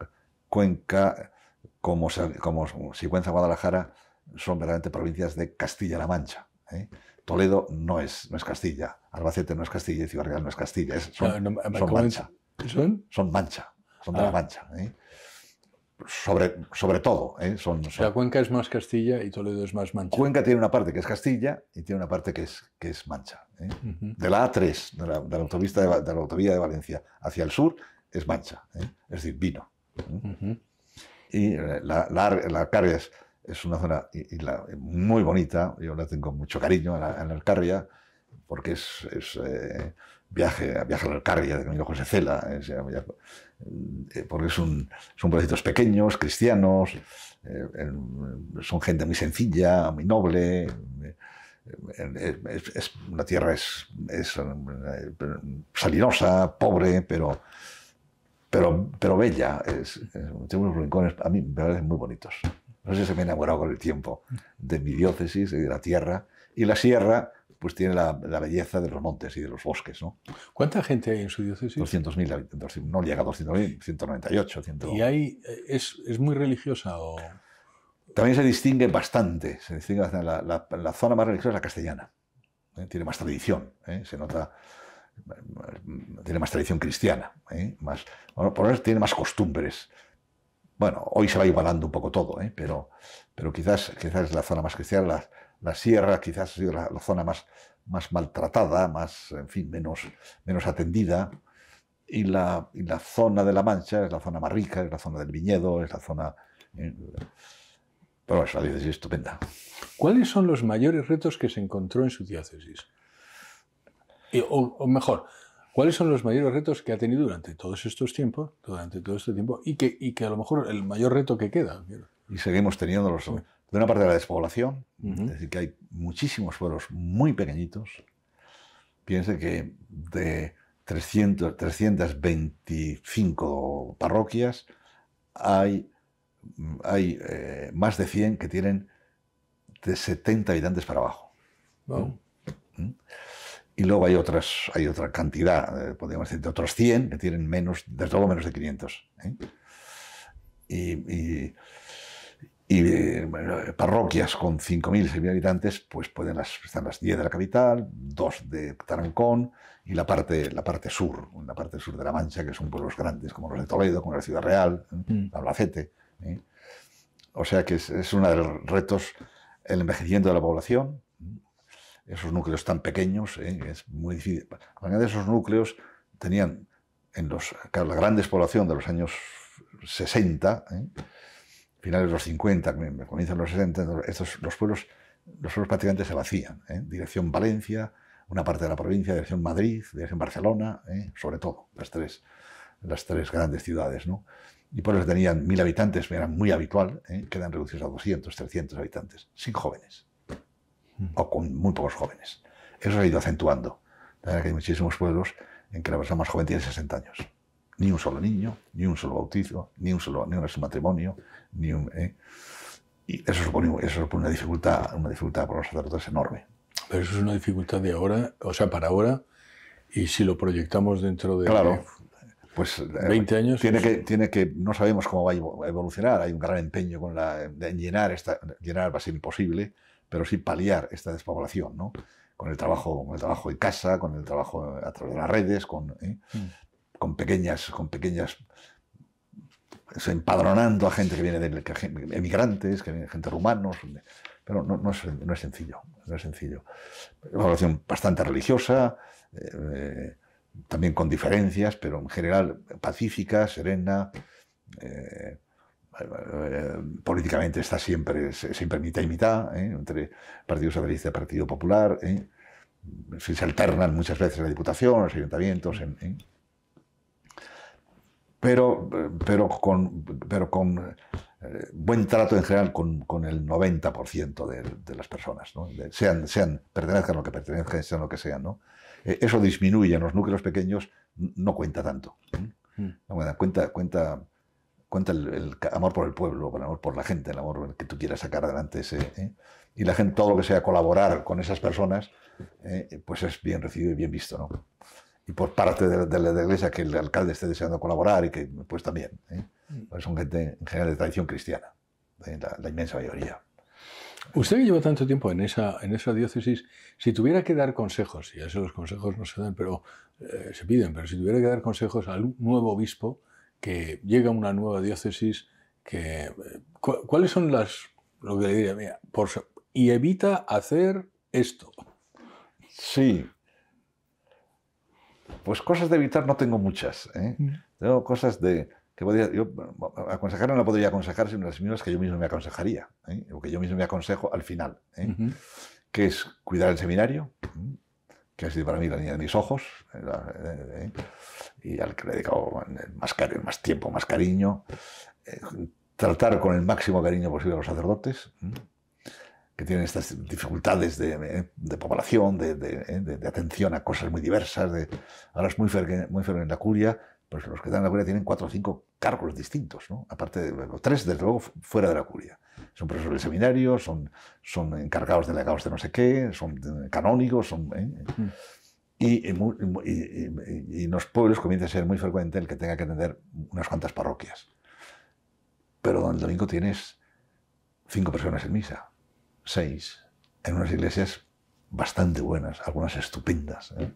cuenca, como, como Sigüenza, Guadalajara, son verdaderamente provincias de Castilla-La Mancha. ¿eh? Toledo no es, no es Castilla, Albacete no es Castilla y Ciudad Real no es Castilla, son, son mancha. ¿Son? mancha, son de la ah. mancha. ¿eh? Sobre, sobre todo. La ¿eh? Cuenca es más Castilla y Toledo es más mancha. Cuenca tiene una parte que es Castilla y tiene una parte que es, que es mancha. De la A3, de la, de, la autovía de Valencia hacia el sur, es mancha, es decir, vino. Y la, la carga es es una zona muy bonita, yo la tengo mucho cariño a la, Alcarria, porque es, eh, viaje, a la Alcarria de Camilo José Cela, eh, eh, porque es son pueblitos pequeños, cristianos, son gente muy sencilla, muy noble. Es, la tierra es, salinosa, pobre, pero, pero, pero bella. tiene unos rincones, a mí me parecen muy bonitos. No sé, se me ha enamorado con el tiempo de mi diócesis y de la tierra. Y la sierra, pues tiene la, belleza de los montes y de los bosques. ¿no? ¿Cuánta gente hay en su diócesis? 200.000, no llega a 200.000, 198. ¿Y ahí es, muy religiosa? O... También se distingue bastante, se distingue La, zona más religiosa es la castellana, ¿eh? tiene más tradición, ¿eh? se nota, eh, tiene más tradición cristiana, más, por eso tiene más costumbres bueno, hoy se va igualando un poco todo, ¿eh? pero, pero quizás, quizás la zona más cristiana, la, la sierra, quizás ha sido la, zona más, más maltratada, más, en fin, menos, menos atendida. Y la, zona de la Mancha es la zona más rica, es la zona del viñedo, es la zona... Eh, pero es una diócesis estupenda. ¿Cuáles son los mayores retos que se encontró en su diócesis? o mejor, ¿Cuáles son los mayores retos que ha tenido durante todos estos tiempos, durante todo este tiempo, y que, y que a lo mejor el mayor reto que queda? Y seguimos teniendo los... De una parte la despoblación, es decir, que hay muchísimos pueblos muy pequeñitos. Piense que de 300, 325 parroquias hay, hay eh, más de 100 que tienen de 70 habitantes para abajo. Y luego hay otras, hay otra cantidad, eh, podríamos decir, de otros 100 que tienen menos, desde luego menos de 500. ¿eh? Y, parroquias con 5.000, 6.000 habitantes, pues pueden las, están las 10 de la capital, 2 de Tarancón y la parte, la parte sur, la parte sur de La Mancha, que son pueblos grandes, como los de Toledo, como la Ciudad Real, ¿eh? mm. Albacete. O sea que es uno de los retos el envejecimiento de la población, esos núcleos tan pequeños, ¿eh? es muy difícil. de esos núcleos tenían, en los, claro, la gran despoblación de los años 60, ¿eh? finales de los 50, comienzan los 60, estos, los, pueblos, los pueblos prácticamente se vacían. ¿eh? Dirección Valencia, una parte de la provincia, dirección Madrid, dirección Barcelona, sobre todo, las tres, las tres grandes ciudades. ¿no? Y pueblos que tenían mil habitantes, era muy habitual, quedan reducidos a 200, 300 habitantes, sin jóvenes o con muy pocos jóvenes. Eso se ha ido acentuando. Que hay muchísimos pueblos en que la persona más joven tiene 60 años. Ni un solo niño, ni un solo bautizo, ni un solo ni matrimonio, ni ¿eh? Y eso supone, eso una dificultad, una dificultad para los sacerdotes enorme. Pero eso es una dificultad de ahora, o sea, para ahora, y si lo proyectamos dentro de claro, pues, 20 eh, años. Tiene pues que, tiene que, no sabemos cómo va a evolucionar, hay un gran empeño con llenar, llenar va a ser imposible, pero sí paliar esta despoblación, ¿no? Con el trabajo, con el trabajo en casa, con el trabajo a través de las redes, con, ¿eh? mm. con pequeñas, con pequeñas empadronando a gente que viene de emigrantes, que viene gente rumanos, pero no, es, sencillo, no es sencillo. Una población bastante religiosa, eh, también con diferencias, pero en general pacífica, serena, eh, eh, políticamente está siempre, siempre mitad y mitad, ¿eh? entre Partido Socialista y Partido Popular. ¿eh? Se, alternan muchas veces la diputación, los ayuntamientos. pero, pero con, pero con buen trato en general con, el 90% de, las personas, ¿no? sean, sean, pertenezcan lo que pertenezcan, sean lo que sean. ¿no? eso disminuye en los núcleos pequeños, no cuenta tanto. Mm. cuenta, cuenta cuenta el, amor por el pueblo, el amor por la gente, el amor que tú quieras sacar adelante ¿eh? y la gente todo lo que sea colaborar con esas personas, eh, pues es bien recibido y bien visto, Y por parte de, la iglesia que el alcalde esté deseando colaborar y que pues también, ¿eh? mm. pues son gente en general de tradición cristiana, la, inmensa mayoría. Usted que lleva tanto tiempo en esa, diócesis, si tuviera que dar consejos, y a los consejos no se dan, pero se piden, pero si tuviera que dar consejos al nuevo obispo, que llega una nueva diócesis, que, ¿cuáles son las, lo que le diría, mira, y evita hacer esto? Sí. Pues cosas de evitar no tengo muchas. ¿eh? Mm. Tengo cosas de, que aconsejar no la podría aconsejar, sino las mismas que yo mismo me aconsejaría, ¿eh? o que yo mismo me aconsejo al final, ¿eh? que es cuidar el seminario, que ha sido para mí la niña de mis ojos, y al que le he dedicado más, más tiempo, más cariño. Eh, tratar con el máximo cariño posible a los sacerdotes, que tienen estas dificultades de, eh, de población, eh, de, de, atención a cosas muy diversas. ahora es muy muy en la curia, pues los que están en la curia tienen cuatro o cinco cargos distintos, ¿no? aparte de los tres, desde luego, fuera de la curia. Son profesores del seminario, son, son encargados legados de no sé qué, son canónigos, son... Mm. Y, en los pueblos comienza a ser muy frecuente el que tenga que atender unas cuantas parroquias. Pero el domingo tienes cinco personas en misa, seis, en unas iglesias bastante buenas, algunas estupendas. ¿eh?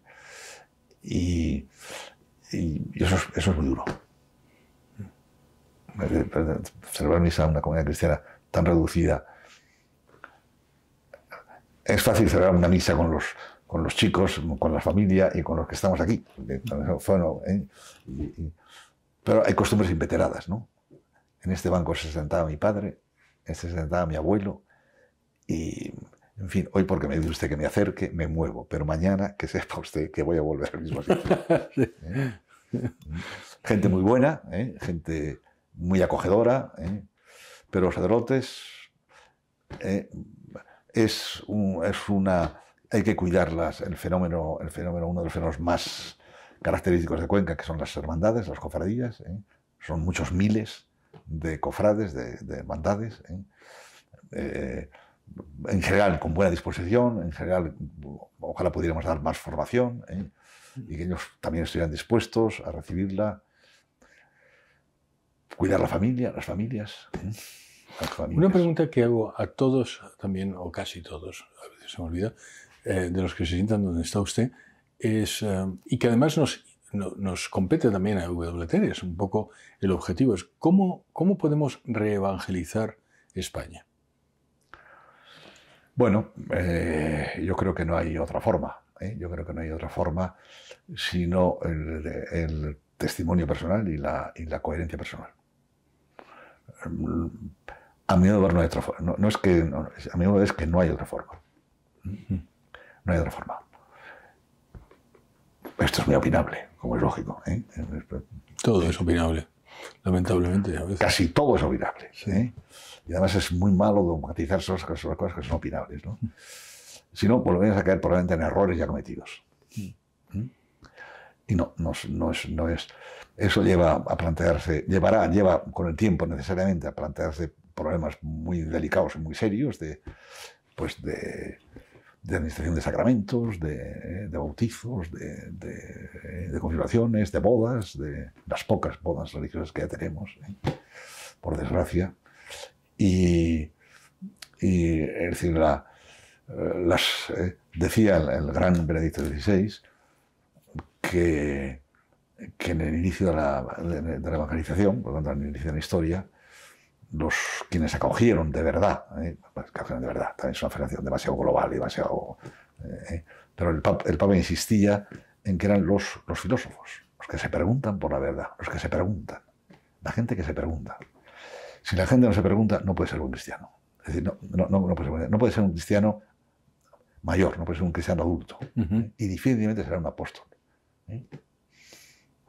Y, eso, es, eso, es, muy duro. Celebrar misa en una comunidad cristiana tan reducida. Es fácil cerrar una misa con los con los chicos, con la familia y con los que estamos aquí. ¿eh? pero hay costumbres inveteradas, ¿no? En este banco se sentaba mi padre, se sentaba mi abuelo y, en fin, hoy porque me dice usted que me acerque, me muevo, pero mañana que sepa usted que voy a volver al mismo sitio. *laughs* ¿eh? Gente muy buena, ¿eh? gente muy acogedora, pero los sacerdotes es, es una hay que cuidarlas. El fenómeno, el fenómeno, uno de los fenómenos más característicos de Cuenca, que son las hermandades, las cofradías. ¿eh? Son muchos miles de cofrades, de, hermandades. ¿eh? Eh, en general, con buena disposición, en general, ojalá pudiéramos dar más formación y que ellos también estuvieran dispuestos a recibirla. Cuidar la familia, las familias. Una pregunta que hago a todos también, o casi todos, a veces se me olvida, eh, de los que se sientan donde está usted, eh, y que además nos, nos compete también a WT es un poco el objetivo, es cómo, cómo podemos reevangelizar España. Bueno, eh, yo creo que no hay otra forma. Yo creo que no hay otra forma sino el, testimonio personal y la, coherencia personal. A mi modo no hay otra forma. No, es que, a mi modo es que no hay otra forma. No hay otra forma. Esto es muy opinable, como es lógico. ¿eh? Todo es opinable, lamentablemente. Casi todo es opinable. ¿eh? Y además es muy malo dogmatizar sobre cosas que son opinables. ¿no? Si no, volverías a caer probablemente en errores ya cometidos. Mm. Y no, no, es, no es. Eso lleva a plantearse, llevará, lleva con el tiempo necesariamente a plantearse problemas muy delicados y muy serios de, pues de, de administración de sacramentos, de, bautizos, de, de, de, confirmaciones, de bodas, de las pocas bodas religiosas que ya tenemos, ¿eh? por desgracia. Y, decir, la, eh, las, eh, decía el, gran Benedicto XVI que, que en el inicio de la, de la evangelización, por lo tanto, en el inicio de la historia, los quienes acogieron de verdad, ¿eh? acogieron de verdad, también es una afirmación demasiado global demasiado... Eh, eh, pero el Papa, insistía en que eran los, los filósofos, los que se preguntan por la verdad, los que se preguntan, la gente que se pregunta. Si la gente no se pregunta, no puede ser un cristiano. Es decir, no, puede, ser, un cristiano mayor, no puede ser un cristiano adulto. Y difícilmente será un apóstol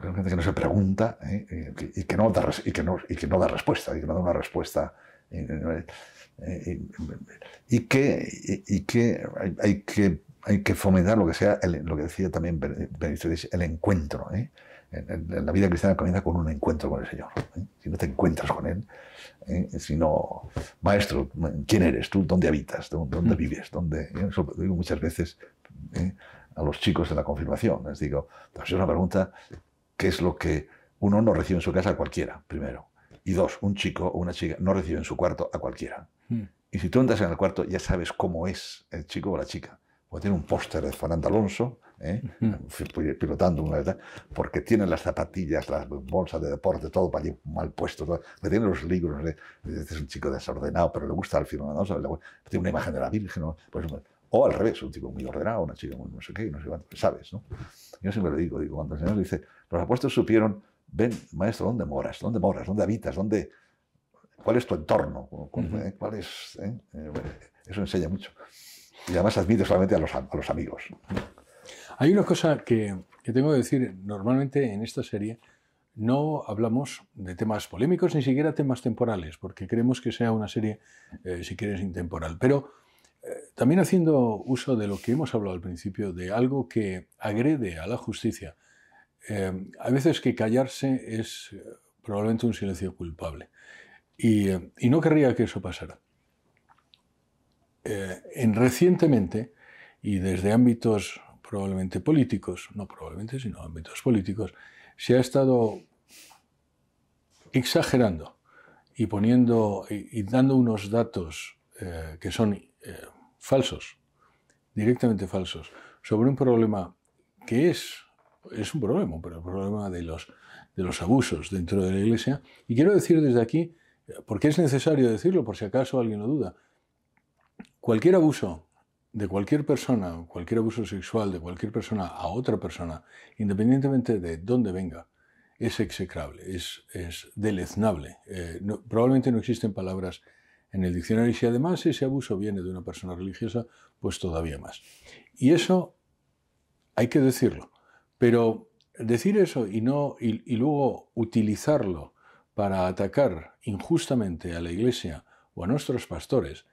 que no se pregunta ¿eh? Eh, y, que no da, que no, da respuesta, y que no da una respuesta. Y, que, hay, que hay que fomentar lo que sea, lo que decía también Benito, el encuentro. ¿eh? la vida cristiana comienza con un encuentro con el Señor. Si no te encuentras con Él, sino, si no, maestro, ¿quién eres tú? ¿Dónde habitas? ¿Dónde, mm. vives? ¿Dónde? lo digo muchas veces a los chicos de la confirmación. Les digo, pues es una pregunta que es lo que uno no recibe en su casa a cualquiera, primero. Y dos, un chico o una chica no recibe en su cuarto a cualquiera. Hmm. Y si tú entras en el cuarto, ya sabes cómo es el chico o la chica. Porque tiene un póster de Fernando Alonso, ¿eh? pilotando una verdad, porque tiene las zapatillas, las bolsas de deporte, todo para mal puesto, todo, tiene los libros, ¿eh? este es un chico desordenado, pero le gusta al final, ¿no? tiene una imagen de la Virgen, pues o al revés, un tipo muy ordenado, una chica muy no sé qué, no sé cuánto, sabes, ¿no? Yo siempre le digo, digo, cuando el Señor dice, los apóstoles supieron, ven, maestro, ¿dónde moras? ¿Dónde moras? ¿Dónde habitas? ¿Dónde, ¿Cuál es tu entorno? Eh, ¿Cuál, es, eh? Eh, eso enseña mucho. Y además admite solamente a los, amigos. Hay una cosa que, tengo que decir, normalmente en esta serie no hablamos de temas polémicos, ni siquiera temas temporales, porque creemos que sea una serie, si quieres, intemporal. Pero también haciendo uso de lo que hemos hablado al principio, de algo que agrede a la justicia, eh, a veces que callarse es eh, probablemente un silencio culpable. Eh, y, no querría que eso pasara. recientemente, y desde ámbitos probablemente políticos, no probablemente, sino ámbitos políticos, se ha estado exagerando y poniendo y dando unos datos que son falsos, directamente falsos, sobre un problema que es, es un problema, pero el problema de los, de los abusos dentro de la Iglesia. Y quiero decir desde aquí, porque es necesario decirlo, por si acaso alguien lo duda, cualquier abuso de cualquier persona, cualquier abuso sexual de cualquier persona a otra persona, independientemente de dónde venga, es execrable, es, es deleznable. Eh, probablemente no existen palabras en el diccionario, si además ese abuso viene de una persona religiosa, pues todavía más. Y eso hay que decirlo. Pero decir eso y, no, y, luego utilizarlo para atacar injustamente a la Iglesia o a nuestros pastores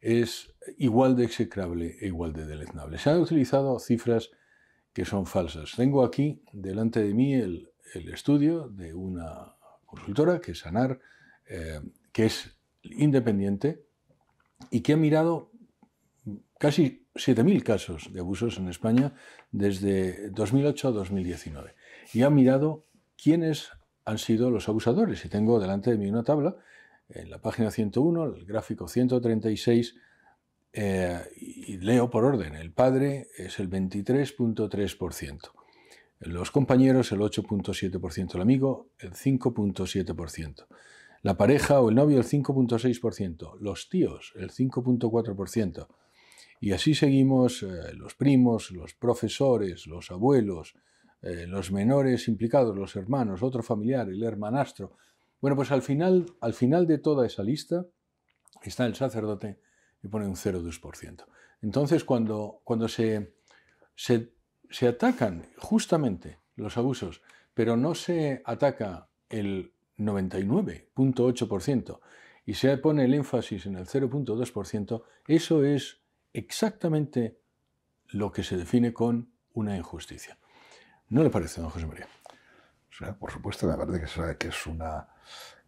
es igual de execrable e igual de deleznable. Se han utilizado cifras que son falsas. Tengo aquí delante de mí el, estudio de una consultora, que es ANAR, eh, que es independiente y que ha mirado casi 7.000 casos de abusos en España desde 2008 a 2019 y ha mirado quiénes han sido los abusadores. Y tengo delante de mí una tabla en la página 101, el gráfico 136, eh, y leo por orden. El padre es el 23.3%, los compañeros el 8.7%, el amigo el 5.7% la pareja o el novio el 5.6%, los tíos el 5.4%, y así seguimos eh, los primos, los profesores, los abuelos, eh, los menores implicados, los hermanos, otro familiar, el hermanastro. Bueno, pues al final, al final de toda esa lista está el sacerdote y pone un 0,2%. Entonces, cuando, cuando se, se atacan justamente los abusos, pero no se ataca el 99.8% y se pone el énfasis en el 0.2%, eso es exactamente lo que se define con una injusticia. ¿No le parece, don José María? por supuesto, me parece que es una,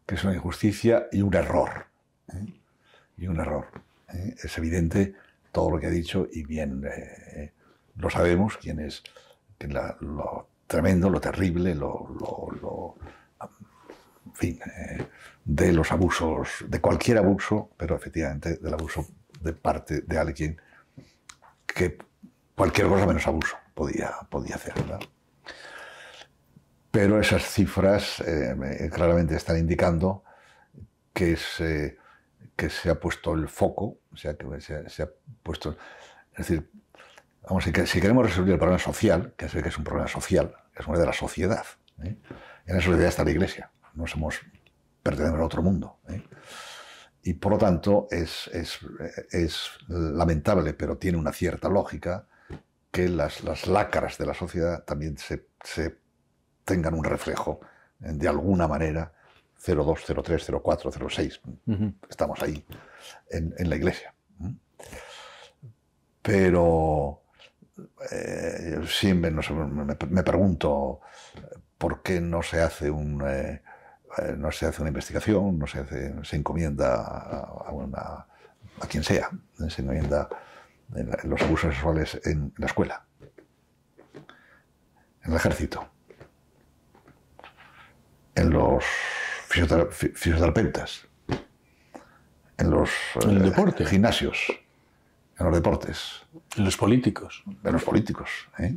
que es una injusticia y un error. ¿eh? Y un error. ¿eh? Es evidente todo lo que ha dicho y bien eh, lo sabemos, quién es lo tremendo, lo terrible, lo fin, eh, de los abusos, de cualquier abuso, pero efectivamente del abuso de parte de alguien que cualquier cosa menos abuso podía, podía hacer. Pero esas cifras eh, eh, claramente están indicando que se, que se ha puesto el foco, o sea, que se, ha puesto... Es decir, vamos, si, queremos resolver el problema social, que es, que es un problema social, es un problema de la sociedad, en la sociedad está la Iglesia no somos, pertenecemos a otro mundo. ¿eh? Y por lo tanto es, es, lamentable, pero tiene una cierta lógica, que las, las lácaras de la sociedad también se, tengan un reflejo de alguna manera 02, 03, 04, 06. Estamos ahí, en, la iglesia. Pero eh, siempre me, pregunto por qué no se hace un, eh, eh, no se hace una investigación, no se, se encomienda a, quien sea, se encomienda los abusos sexuales en la escuela, en el ejército, en los fisioterapeutas, en los en eh, gimnasios, en los deportes. En los políticos. En los políticos. ¿eh?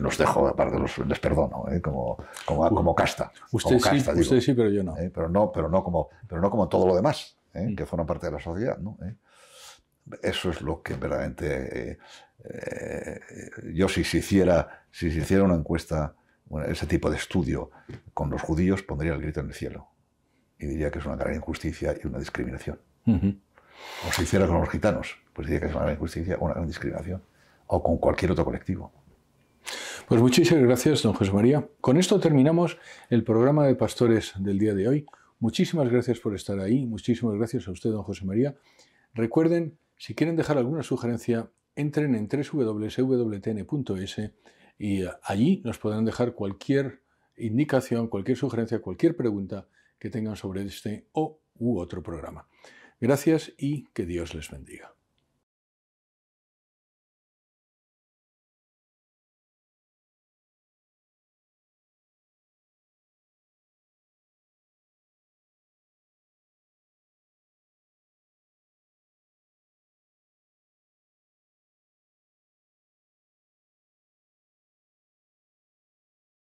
los dejo, aparte los, les perdono, ¿eh? como, como, casta. Usted, sí, pero yo no. ¿eh? Pero, no, pero, no como, pero no como todo lo demás, ¿eh? mm. que forma parte de la sociedad. Eso es lo que verdaderamente... yo si se, hiciera, si se hiciera una encuesta, ese tipo de estudio con los judíos, pondría el grito en el cielo. Y diría que es una gran injusticia y una discriminación. Uh o se hiciera con los gitanos, pues diría que es una gran injusticia, una gran discriminación, o con cualquier otro colectivo. Pues muchísimas gracias, don José María. Con esto terminamos el programa de pastores del día de hoy. Muchísimas gracias por estar ahí, muchísimas gracias a usted, don José María. Recuerden, si quieren dejar alguna sugerencia, entren en www.wtn.es y allí nos podrán dejar cualquier indicación, cualquier sugerencia, cualquier pregunta que tengan sobre este o u otro programa. Gracias y que Dios les bendiga.